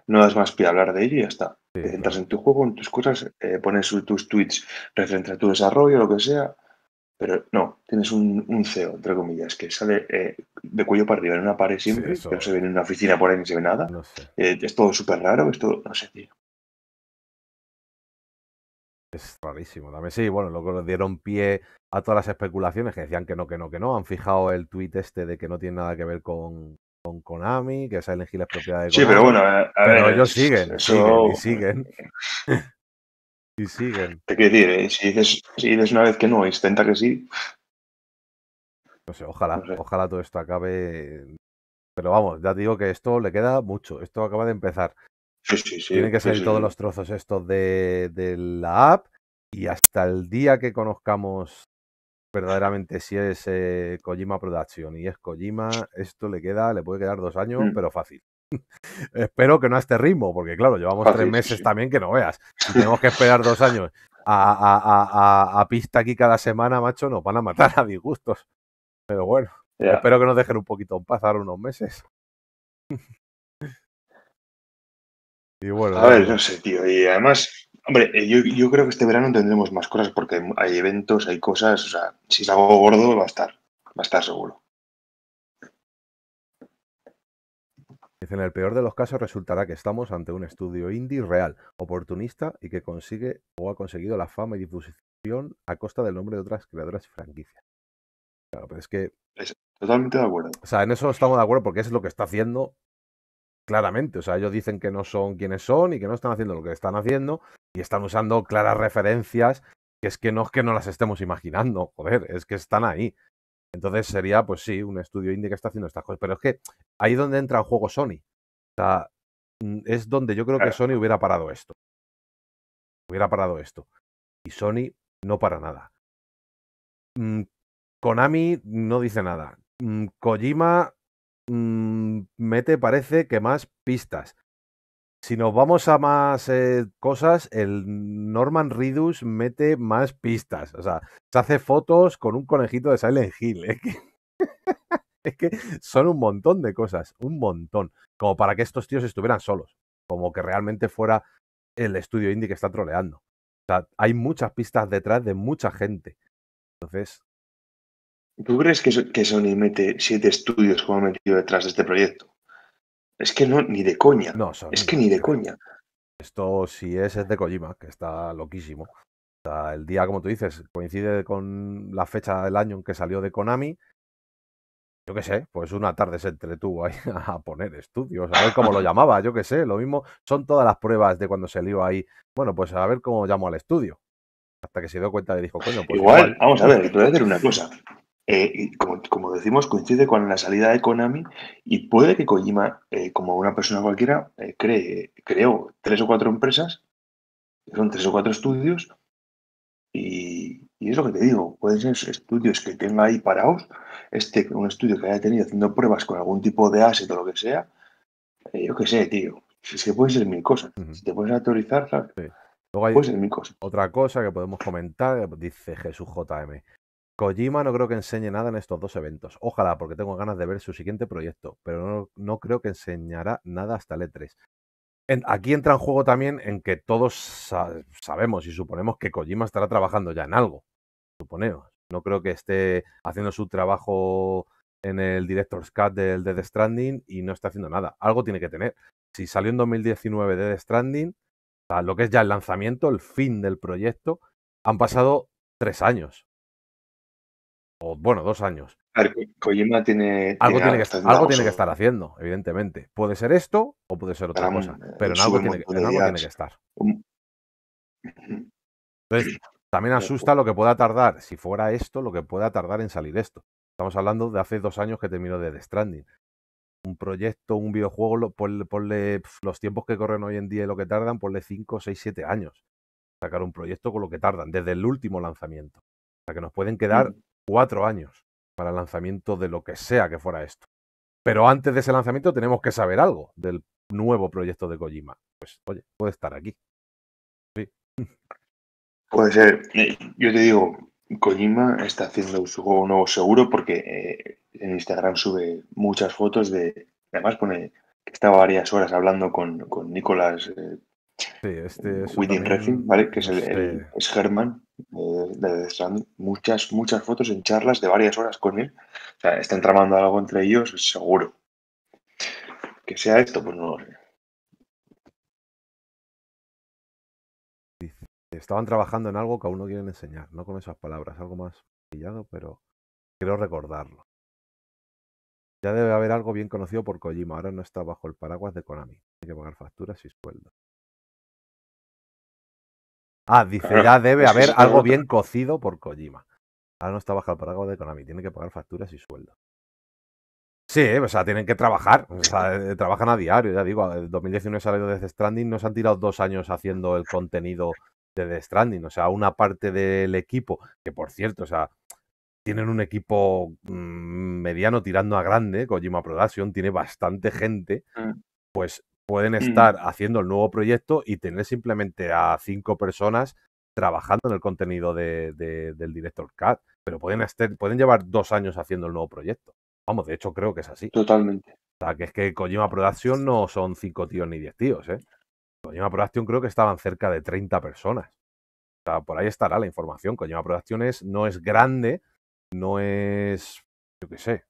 Speaker 3: No das más pie a hablar de ello y ya está. Entras en tu juego, en tus cosas, eh, pones tus tweets referentes a tu desarrollo, lo que sea, pero no, tienes un, CEO, entre comillas, que sale eh, de cuello para arriba en una pared siempre, pero que se ve en una oficina por ahí ni se ve nada. No sé. Eh,
Speaker 2: es todo súper raro, es todo, no sé, tío. Es
Speaker 1: rarísimo también. Sí, bueno, luego dieron pie a todas las especulaciones que decían que no, que no, que no. Han fijado el tuit este de que no tiene nada que ver con, con Konami, que ha la es propiedad de Konami. Sí, pero bueno, a, ver. pero ellos siguen, eso... siguen y siguen.
Speaker 2: Eh, y siguen. Te quiero
Speaker 3: decir, eh, si, dices, una vez que no, intenta que sí.
Speaker 1: No sé, ojalá, ojalá todo esto acabe. Pero vamos, ya digo que esto le queda mucho. Esto acaba de empezar. Sí, sí, sí. Tienen que salir todos los trozos estos de, la app. Y hasta el día que conozcamos verdaderamente si es eh, Kojima Production y es Kojima, esto le queda, le puede quedar dos años, mm. pero fácil. Espero que no a este ritmo, porque claro, llevamos tres meses también que no veas. tenemos que esperar dos años a, pista aquí cada semana, macho, nos van a matar a disgustos. Pero bueno, espero que nos dejen un poquito en paz ahora unos meses.
Speaker 3: y bueno. A ver, no sé, tío. Y además, hombre, eh, yo, yo, creo que este verano tendremos más cosas porque hay eventos, hay cosas. O sea, si es algo gordo, va a estar. Va a estar seguro.
Speaker 1: Dice, en el peor de los casos resultará que estamos ante un estudio indie real, oportunista y que consigue o ha conseguido la fama y difusión a costa del nombre de otras creadoras y franquicias. Claro, pero es que... totalmente de acuerdo. O sea, en eso estamos de acuerdo porque es lo que está haciendo claramente. O sea, ellos dicen que no son quienes son y que no están haciendo lo que están haciendo y están usando claras referencias que es que no es que no las estemos imaginando, joder, es que están ahí. Entonces sería, pues sí, un estudio indie que está haciendo estas cosas. Pero es que ahí es donde entra el juego Sony. O sea, mm, es donde yo creo que Sony hubiera parado esto. Hubiera parado esto. Y Sony no para nada. Mm, Konami no dice nada. Mm, Kojima mete, parece que más pistas. Si nos vamos a más eh, cosas, el Norman Ridus mete más pistas. O sea, se hace fotos con un conejito de Silent Hill. es que son un montón de cosas, un montón. Como para que estos tíos estuvieran solos. Como que realmente fuera el estudio indie que está troleando. O sea, hay muchas pistas detrás de mucha gente. Entonces.
Speaker 3: ¿Tú crees que, que Sony mete siete estudios como metido detrás de este proyecto? Es que no, ni de coña. No,
Speaker 1: es que ni de coña. Esto si es, es de Kojima, que está loquísimo. el día, como tú dices, coincide con la fecha del año en que salió de Konami. Yo qué sé, pues una tarde se entretuvo ahí a poner estudios, a ver cómo lo llamaba, yo qué sé, lo mismo son todas las pruebas de cuando salió ahí. Bueno, pues a ver cómo llamo al estudio. Hasta que se dio cuenta y dijo, coño, pues. Igual, vamos a ver, te voy a decir una cosa.
Speaker 3: Eh, como, decimos, coincide con la salida de Konami y puede que Kojima, eh, como una persona cualquiera, eh, cree, creo tres o cuatro empresas, son tres o cuatro estudios, y, es lo que te digo, pueden ser estudios que tenga ahí parados, este, un estudio que haya tenido haciendo pruebas con algún tipo de asset o lo que sea, yo qué sé, tío,
Speaker 1: si que puede ser mil cosas, si te puedes autorizar, ¿sabes? Sí. otra cosa que podemos comentar, dice Jesús JM. Kojima no creo que enseñe nada en estos dos eventos. Ojalá, porque tengo ganas de ver su siguiente proyecto, pero no, creo que enseñará nada hasta el E3. aquí entra en juego también en que todos sabemos y suponemos que Kojima estará trabajando ya en algo. Suponemos. No creo que esté haciendo su trabajo en el Director's Cut del Dead Stranding y no está haciendo nada. Algo tiene que tener. Si salió en 2019 Dead Stranding, lo que es ya el lanzamiento, el fin del proyecto, han pasado tres años o bueno, dos años.
Speaker 3: tiene. Algo, tiene, que, estar
Speaker 1: haciendo, evidentemente. Puede ser esto o puede ser otra cosa. pero en algo, tiene, que estar.
Speaker 2: Entonces,
Speaker 1: también asusta lo que pueda tardar, si fuera esto, lo que pueda tardar en salir esto. Estamos hablando de hace dos años que terminó de The Stranding. Un proyecto, un videojuego, ponle, los tiempos que corren hoy en día y lo que tardan, ponle 5, 6, 7 años. Sacar un proyecto con lo que tardan, desde el último lanzamiento. O sea, que nos pueden quedar cuatro años para el lanzamiento de lo que sea que fuera esto. Pero antes de ese lanzamiento tenemos que saber algo del nuevo proyecto de Kojima. Pues, oye, puede estar aquí. Sí. Puede ser.
Speaker 3: Eh, yo te digo, Kojima está haciendo su juego nuevo seguro porque eh, en Instagram sube muchas fotos de. Además pone que estaba varias horas hablando con, con eh,
Speaker 1: Sí, este es Within Refin,
Speaker 3: ¿vale? Que es, el, este Herman eh, Muchas, muchas fotos en charlas de varias horas con él. O sea, están
Speaker 2: tramando algo entre ellos, seguro. Que sea esto, pues no lo sé.
Speaker 1: estaban trabajando en algo que aún no quieren enseñar, no con esas palabras, algo más pillado, pero quiero recordarlo. Ya debe haber algo bien conocido por Kojima, ahora no está bajo el paraguas de Konami. Hay que pagar facturas y sueldo
Speaker 2: Ah, dice, ya debe haber algo bien
Speaker 1: cocido por Kojima. Ahora no está bajo el paraguas de Konami, tiene que pagar facturas y sueldos. Sí, o sea, tienen que trabajar, eh, eh, trabajan a diario, ya digo, el eh, 2019 salió de The Stranding, nos han tirado dos años haciendo el contenido de The Stranding, o sea, una parte del equipo, que por cierto, o sea, tienen un equipo mm, mediano tirando a grande, Kojima Production tiene bastante gente, mm. pues Pueden mm. estar haciendo el nuevo proyecto y tener simplemente a cinco personas trabajando en el contenido de, del director CAD. pero pueden, estar, pueden llevar dos años haciendo el nuevo proyecto. Vamos, de hecho creo que es así. Totalmente. O sea, que es que Kojima Production no son cinco tíos ni diez tíos, ¿eh? Kojima Production creo que estaban cerca de 30 personas. O sea, por ahí estará la información. Kojima es, no es grande, no es, yo qué sé,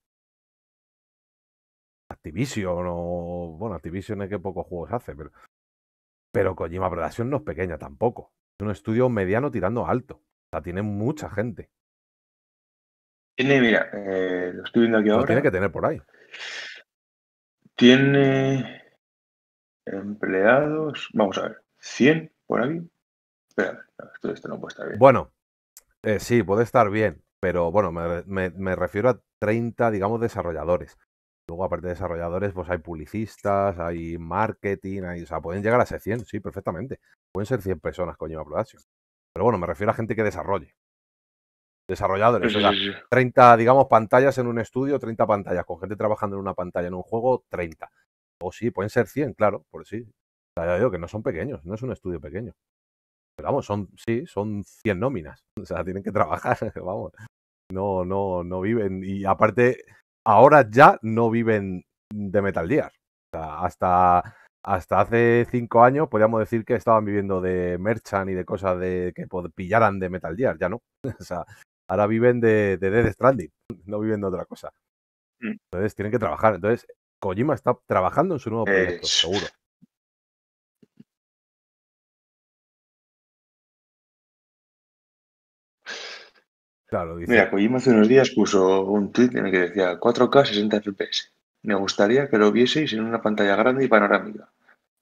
Speaker 1: Activision o. Bueno, Activision es que pocos juegos hace, pero. Pero Kojima Production no es pequeña tampoco. Es un estudio mediano tirando alto. O sea, tiene mucha gente.
Speaker 2: Tiene, mira, eh, lo estoy viendo aquí
Speaker 1: ahora. tiene que tener por ahí. Tiene
Speaker 3: empleados. Vamos a ver, 100 por aquí. Espera, esto, no puede
Speaker 1: estar bien. Bueno, eh, sí, puede estar bien, pero bueno, me, me refiero a 30, digamos, desarrolladores luego, aparte de desarrolladores, pues hay publicistas, hay marketing, hay, o sea, pueden llegar a ser 100, sí, perfectamente. Pueden ser 100 personas con de Pero bueno, me refiero a gente que desarrolle. Desarrolladores, o sea, 30, digamos, pantallas en un estudio, 30 pantallas, con gente trabajando en una pantalla, en un juego, 30. O sí, pueden ser 100, claro, por sí. ya digo que no son pequeños, no es un estudio pequeño. Pero vamos, son, sí, son 100 nóminas. O sea, tienen que trabajar, vamos. No, no, no viven. Y aparte, ahora ya no viven de Metal Gear. O sea, hasta, hasta hace cinco años podíamos decir que estaban viviendo de merchant y de cosas de que pillaran de Metal Gear, ya no. O sea, ahora viven de, de Death Stranding, no viven de otra cosa.
Speaker 2: Mm. Entonces tienen que trabajar. Entonces, Kojima está trabajando en su nuevo proyecto, seguro. Mira, Kojima hace unos días puso un tweet en el que decía
Speaker 3: 4K 60 FPS. Me gustaría que lo vieseis en una pantalla grande y panorámica,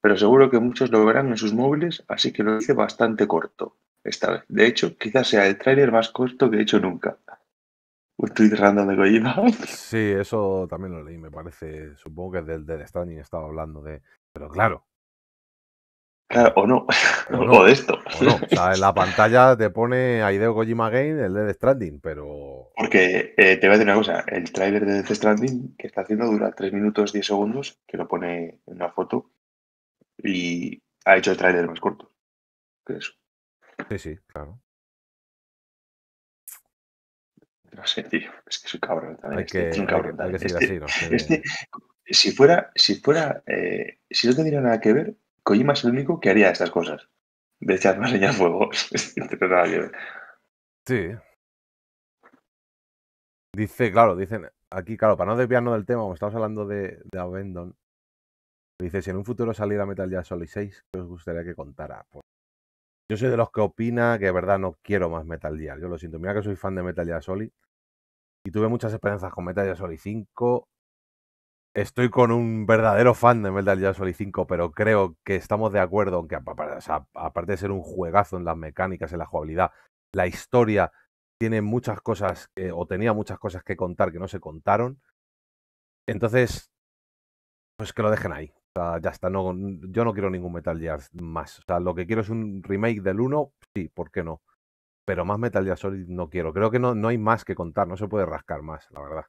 Speaker 3: pero seguro que muchos lo verán en sus móviles, así que lo hice bastante corto esta vez. De hecho, quizás sea el tráiler más corto que he hecho nunca. Un tweet random de Kojima.
Speaker 2: Sí,
Speaker 1: eso también lo leí, me parece. Supongo que del, del Stranding estaba hablando de. Pero claro, Claro, o no. O, de esto. O no. en la pantalla te pone Aideo Kojima Game el Death Stranding, pero.
Speaker 3: Porque eh, te voy a decir una cosa: el trailer de Death Stranding que está haciendo dura 3 minutos 10 segundos, que lo pone en una foto,
Speaker 2: y ha hecho el trailer más corto que eso. Sí, sí, claro. No sé, tío. Es que soy cabrón también. Hay que, un cabrón,
Speaker 3: así, ¿no? Este, si fuera, si fuera, eh, si no tendría nada que ver, Kojima es el único que haría estas cosas. De echar más allá fuego. sí.
Speaker 1: Dice, claro, dicen aquí, claro, para no desviarnos del tema, como estamos hablando de, de dice, si en un futuro saliera Metal Gear Solid 6, ¿qué os gustaría que contara? Pues, yo soy de los que opina que de verdad no quiero más Metal Gear. Yo lo siento, mira que soy fan de Metal Gear Solid. Y tuve muchas experiencias con Metal Gear Solid 5, Estoy con un verdadero fan de Metal Gear Solid 5, pero creo que estamos de acuerdo, aunque o aparte de ser un juegazo en las mecánicas, en la jugabilidad, la historia tiene muchas cosas o tenía muchas cosas que contar que no se contaron. Entonces, pues que lo dejen ahí. O sea, ya está, yo no quiero ningún Metal Gear más. O sea, lo que quiero es un remake del 1, sí, ¿por qué no? Pero más Metal Gear Solid no quiero. Creo que no, no hay más que contar, no se puede rascar más, la verdad.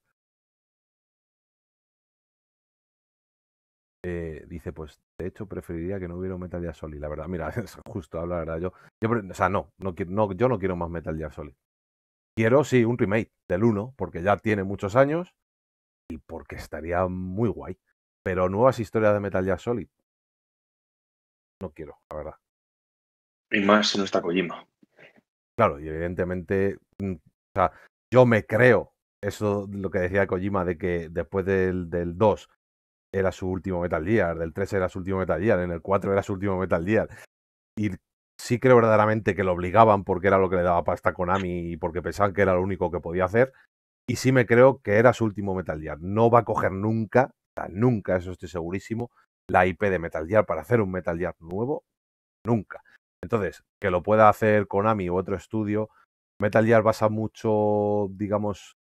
Speaker 1: Eh, dice, pues de hecho preferiría que no hubiera un Metal Gear Solid. La verdad, mira, es justo hablar Yo, o sea, no, no, no, yo no quiero más Metal Gear Solid. Quiero, sí, un remake del 1, porque ya tiene muchos años y porque estaría muy guay. Pero nuevas historias de Metal Gear Solid, no quiero, la verdad.
Speaker 2: Y más si no está Kojima.
Speaker 1: Claro, y evidentemente, mm, o sea, yo me creo eso, lo que decía Kojima, de que después del, del 2 era su último Metal Gear, del 3 era su último Metal Gear, en el 4 era su último Metal Gear. Y sí creo verdaderamente que lo obligaban porque era lo que le daba pasta a Konami y porque pensaban que era lo único que podía hacer. Y sí me creo que era su último Metal Gear. No va a coger nunca, nunca, eso estoy segurísimo, la IP de Metal Gear para hacer un Metal Gear nuevo. Nunca. Entonces, que lo pueda hacer Konami u otro estudio, Metal Gear basa mucho, digamos,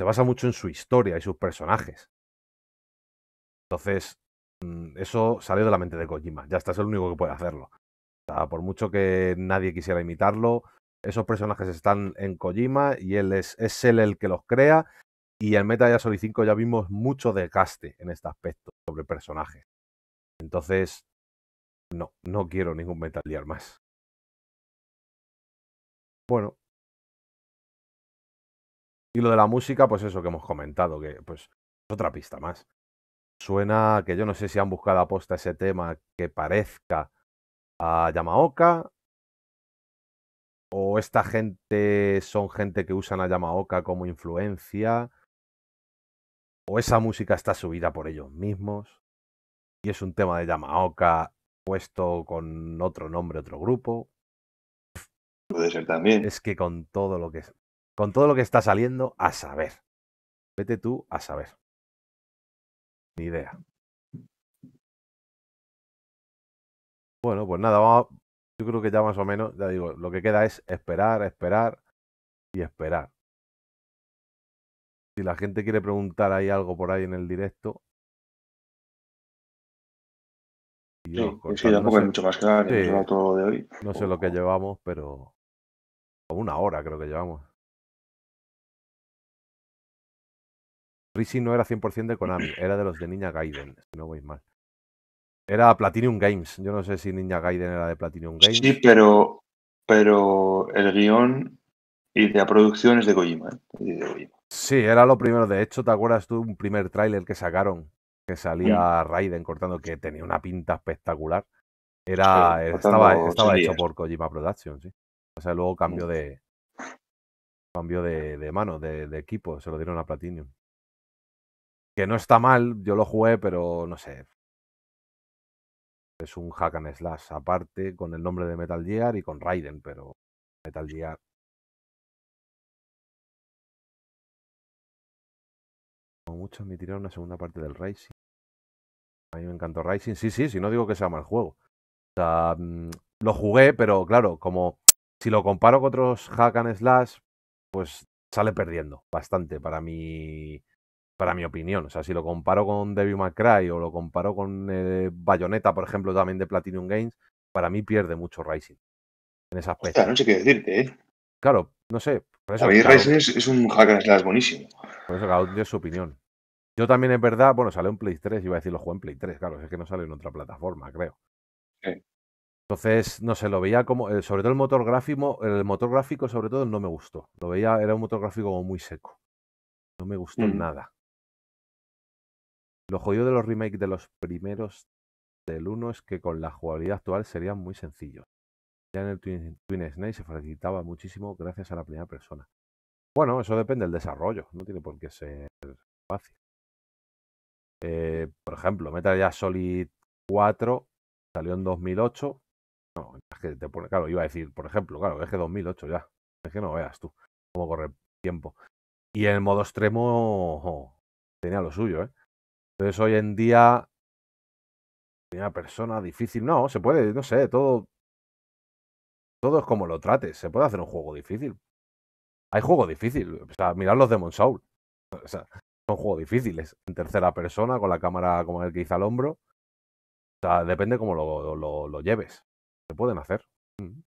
Speaker 1: se basa mucho en su historia y sus personajes. Entonces, mm, eso salió de la mente de Kojima. Ya está, es el único que puede hacerlo. por mucho que nadie quisiera imitarlo, esos personajes están en Kojima y él es, es él el que los crea. Y en Metal Gear Solid 5 ya vimos mucho desgaste en este aspecto sobre personajes. Entonces,
Speaker 2: no, no quiero ningún Metal Gear más. Bueno. Y lo de la música, pues eso que hemos comentado,
Speaker 1: que pues es otra pista más. Suena que yo no sé si han buscado aposta ese tema que parezca a Yamaoka. O esta gente son gente que usan a Yamaoka como influencia. O esa música está subida por ellos mismos. Y es un tema de Yamaoka puesto con otro nombre, otro grupo.
Speaker 2: Puede ser también. Es que con todo lo que con todo lo que está saliendo, a saber. Vete tú a saber idea. Bueno, pues nada, vamos yo creo que ya más o menos, ya digo, lo que queda es esperar, esperar y esperar. Si la gente quiere preguntar ahí algo por ahí en el directo. más de hoy.
Speaker 1: No sé lo que llevamos, pero.
Speaker 2: Una hora creo que llevamos. no era 100% de Konami, era de los de Niña Gaiden, no voy mal. Era
Speaker 1: Platinum Games, yo no sé si Ninja Gaiden era de Platinum Games.
Speaker 3: Sí, pero, pero el guión y la producción es de Kojima. ¿eh?
Speaker 1: Sí, era lo primero. De hecho, ¿te acuerdas tú un primer tráiler que sacaron? Que salía mm. Raiden cortando, que tenía una pinta espectacular. Era, estaba, estaba hecho por Kojima Productions, sí. O sea, luego cambió mm. de, cambio de, mano, de, de, equipo, se lo dieron a Platinum. Que no está mal, yo lo jugué, pero no sé.
Speaker 2: Es un hack and slash aparte con el nombre de Metal Gear y con Raiden, pero Metal Gear mucho, me tiraron una segunda parte del Racing. A mí me encantó Racing. Sí, sí, sí, no digo
Speaker 1: que sea mal juego. O sea, mm, lo jugué, pero claro, como si lo comparo con otros hack and slash, pues sale perdiendo bastante para mí para mi opinión. O sea, si lo comparo con Devil May o lo comparo con eh, Bayonetta, por ejemplo, también de Platinum Games, para mí pierde mucho Rising en esa aspecto. no sé qué decirte, ¿eh? Claro, no sé. Por Rising es, un hacker, slash buenísimo. Por eso cada uno tiene su opinión. Yo también es verdad, bueno, salió en Play 3, iba a decir lo juego en Play 3, claro, es que no sale en otra plataforma, creo. Sí. Entonces, no sé, lo veía como, eh, sobre todo el motor gráfico, el motor gráfico sobre todo no me gustó. Lo veía, era un motor gráfico como muy seco. No me gustó mm. nada. Lo jodido de los remakes de los primeros del 1 es que con la jugabilidad actual serían muy sencillos. Ya en el Twin, Twin Snake se facilitaba muchísimo gracias a la primera persona. Bueno, eso depende del desarrollo, no tiene por qué ser fácil. Eh, por ejemplo, Metal Gear Solid 4 salió en 2008. No, es que te pone, claro, iba a decir, por ejemplo, claro, es que 2008 ya. Es que no veas tú cómo corre el tiempo. Y en el modo extremo tenía lo suyo, ¿eh? Entonces hoy en día, una persona, difícil, no, se puede, no sé, todo, es como lo trates, se puede hacer un juego difícil. Hay juego difícil, o sea, mirad los de Soul. O sea, son juegos difíciles, en tercera persona, con la cámara como el que hizo al hombro. O sea, depende cómo lo, lo, lleves. Se pueden hacer. Mm.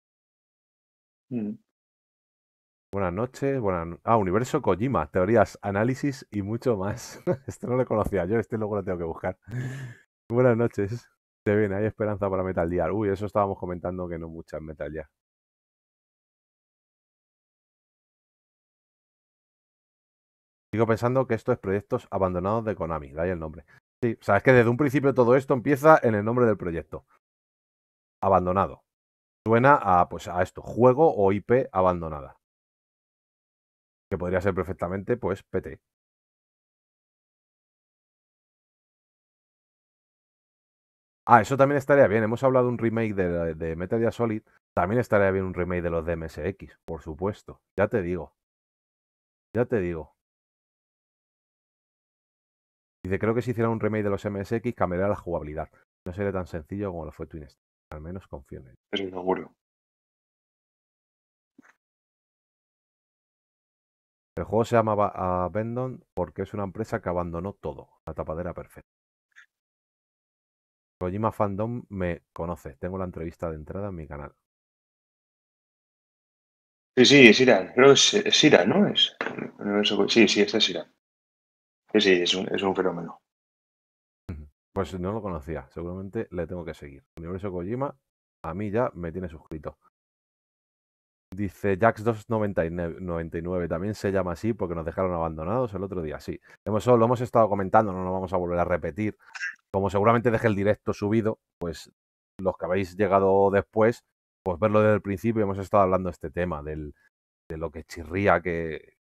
Speaker 1: Mm. Buenas noches, buenas... Ah, Universo Kojima, teorías, análisis y mucho más. este no lo conocía yo, este luego lo tengo que buscar. buenas noches. Se viene, hay
Speaker 2: esperanza para Metal Gear. Uy, eso estábamos comentando que no muchas Metal Gear. Sigo pensando que esto es
Speaker 1: proyectos abandonados de Konami, da ahí el nombre. Sí, o sea, es que desde un principio todo esto empieza en el nombre del proyecto. Abandonado. Suena a, pues, a esto, juego o IP
Speaker 2: abandonada que podría ser perfectamente, pues, PT. Ah, eso también
Speaker 1: estaría bien. Hemos hablado de un remake de, Metal Gear Solid. También estaría bien un remake de los de MSX, por supuesto. Ya te digo. Ya te digo. Dice, creo que si hiciera un remake de los MSX cambiaría la jugabilidad. No sería tan sencillo
Speaker 2: como lo fue Twin Al menos confío en ello. Es El juego se llamaba Abandon porque es una
Speaker 1: empresa que abandonó todo, la tapadera perfecta. Kojima Fandom me conoce, tengo la entrevista de entrada en mi canal. Sí, sí, es Irán, creo que es, ¿no? Es, sí, sí, este es Irán.
Speaker 2: Sí, sí, es un, es un fenómeno.
Speaker 1: Pues no lo conocía, seguramente le tengo que seguir. Universo Kojima, a mí ya me tiene suscrito. Dice Jax299, también se llama así porque nos dejaron abandonados el otro día. Sí, hemos, lo hemos estado comentando, no lo vamos a volver a repetir. Como seguramente deje el directo subido, pues los que habéis llegado después, pues verlo desde el principio. Hemos estado hablando de este tema, del, de lo que chirría que,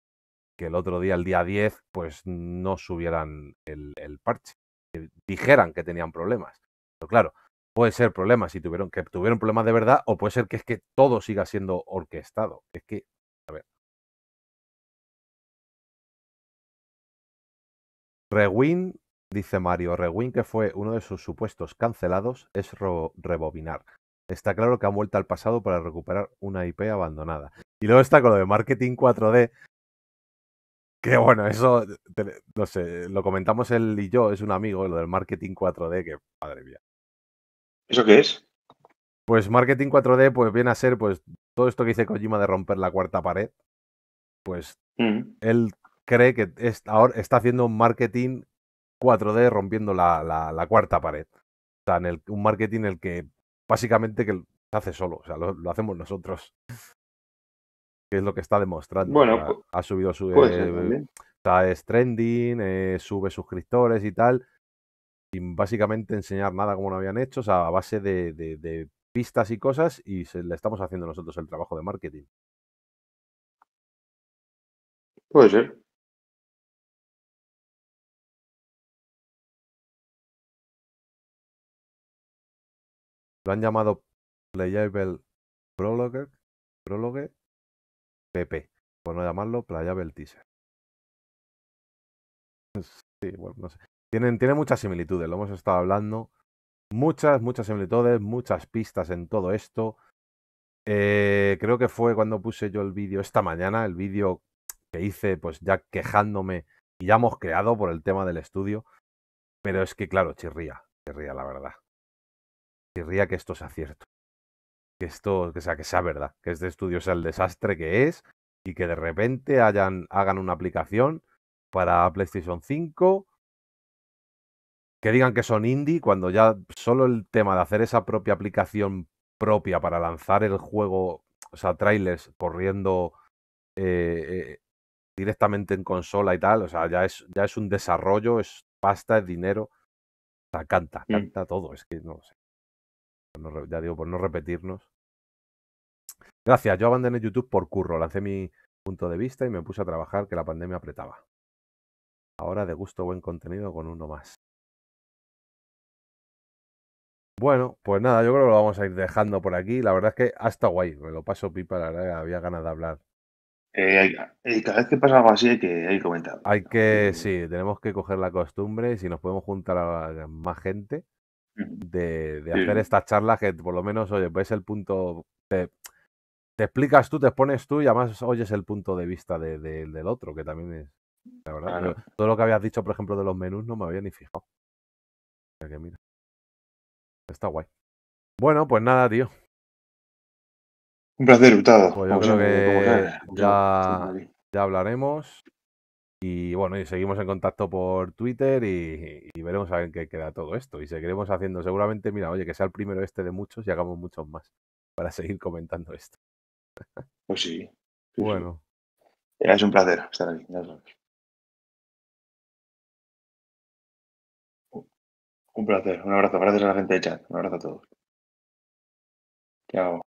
Speaker 1: el otro día, el día 10, pues no subieran el, el parche, que dijeran que tenían problemas. Pero claro, puede ser problemas si tuvieron que tuvieron problemas de verdad o puede ser que es que todo siga siendo orquestado. Es
Speaker 2: que, a ver. Rewin, dice Mario, Rewin que fue uno de sus supuestos cancelados, es
Speaker 1: rebobinar. Está claro que han vuelto al pasado para recuperar una IP abandonada. Y luego está con lo de marketing 4D, que bueno, eso, no sé, lo comentamos él y yo, es un amigo, lo del marketing 4D, que madre mía. ¿Eso qué es? Pues marketing 4D, pues viene a ser pues todo esto que dice Kojima de romper la cuarta pared. Pues mm. él cree que ahora está haciendo un marketing 4D rompiendo la, la, cuarta pared. O sea, en el, un marketing en el que básicamente que se hace solo, o sea, lo, hacemos nosotros. Que es lo que está demostrando. Bueno, ha subido su. está eh, es trending, eh, sube suscriptores y tal sin básicamente enseñar nada como no habían hecho, o sea, a
Speaker 2: base de, pistas y cosas y se, le estamos haciendo nosotros el trabajo de marketing. Puede ser. Lo han llamado Playable Prologue, Prologue PP, por no llamarlo Playable Teaser.
Speaker 1: Sí, bueno, no sé. Tienen, muchas similitudes, lo hemos estado hablando. Muchas, muchas similitudes, muchas pistas en todo esto. Eh, creo que fue cuando puse yo el vídeo esta mañana, el vídeo que hice, pues ya quejándome y ya hemos creado por el tema del estudio. Pero es que, claro, chirría, chirría la verdad. Chirría que esto sea cierto. Que esto, que sea, que sea verdad. Que este estudio sea el desastre que es y que de repente hagan una aplicación para PlayStation 5 que digan que son indie cuando ya solo el tema de hacer esa propia aplicación propia para lanzar el juego, o sea, trailers corriendo eh, eh, directamente en consola y tal, o sea, ya es, ya es un desarrollo, es pasta, es dinero, o sea, canta, mm. canta todo, es que no sé. ya digo, por no repetirnos. Gracias, yo abandoné YouTube por curro, lancé mi punto de vista y me puse a trabajar que la pandemia apretaba. Ahora de gusto buen contenido con uno más. Bueno, pues nada, yo creo que lo vamos a ir dejando por aquí. La verdad es que hasta guay, me lo paso pipa, la verdad había ganas de hablar.
Speaker 3: Eh, eh, cada vez que pasa algo así hay que, comentarlo.
Speaker 1: Hay que, sí, tenemos que coger la costumbre y si nos podemos juntar a más gente de, hacer estas charlas que por lo menos, oye, ves el punto... te explicas tú, te expones tú y además oyes el punto de vista del otro, que también es. La verdad, todo lo que habías dicho,
Speaker 2: por ejemplo, de los menús no me había ni fijado. que mira. Está guay. Bueno, pues nada, tío. Un placer, Hurtado. Pues yo creo que
Speaker 1: ya, ya, hablaremos. Y bueno, y seguimos en contacto por Twitter y, veremos a ver qué queda todo esto. Y seguiremos haciendo, seguramente, mira, oye, que sea el primero este de muchos y hagamos muchos más para seguir comentando esto.
Speaker 2: Pues sí. bueno. Es un placer estar aquí, Un placer, un abrazo. Gracias a la gente de chat. Un abrazo a todos. Chao.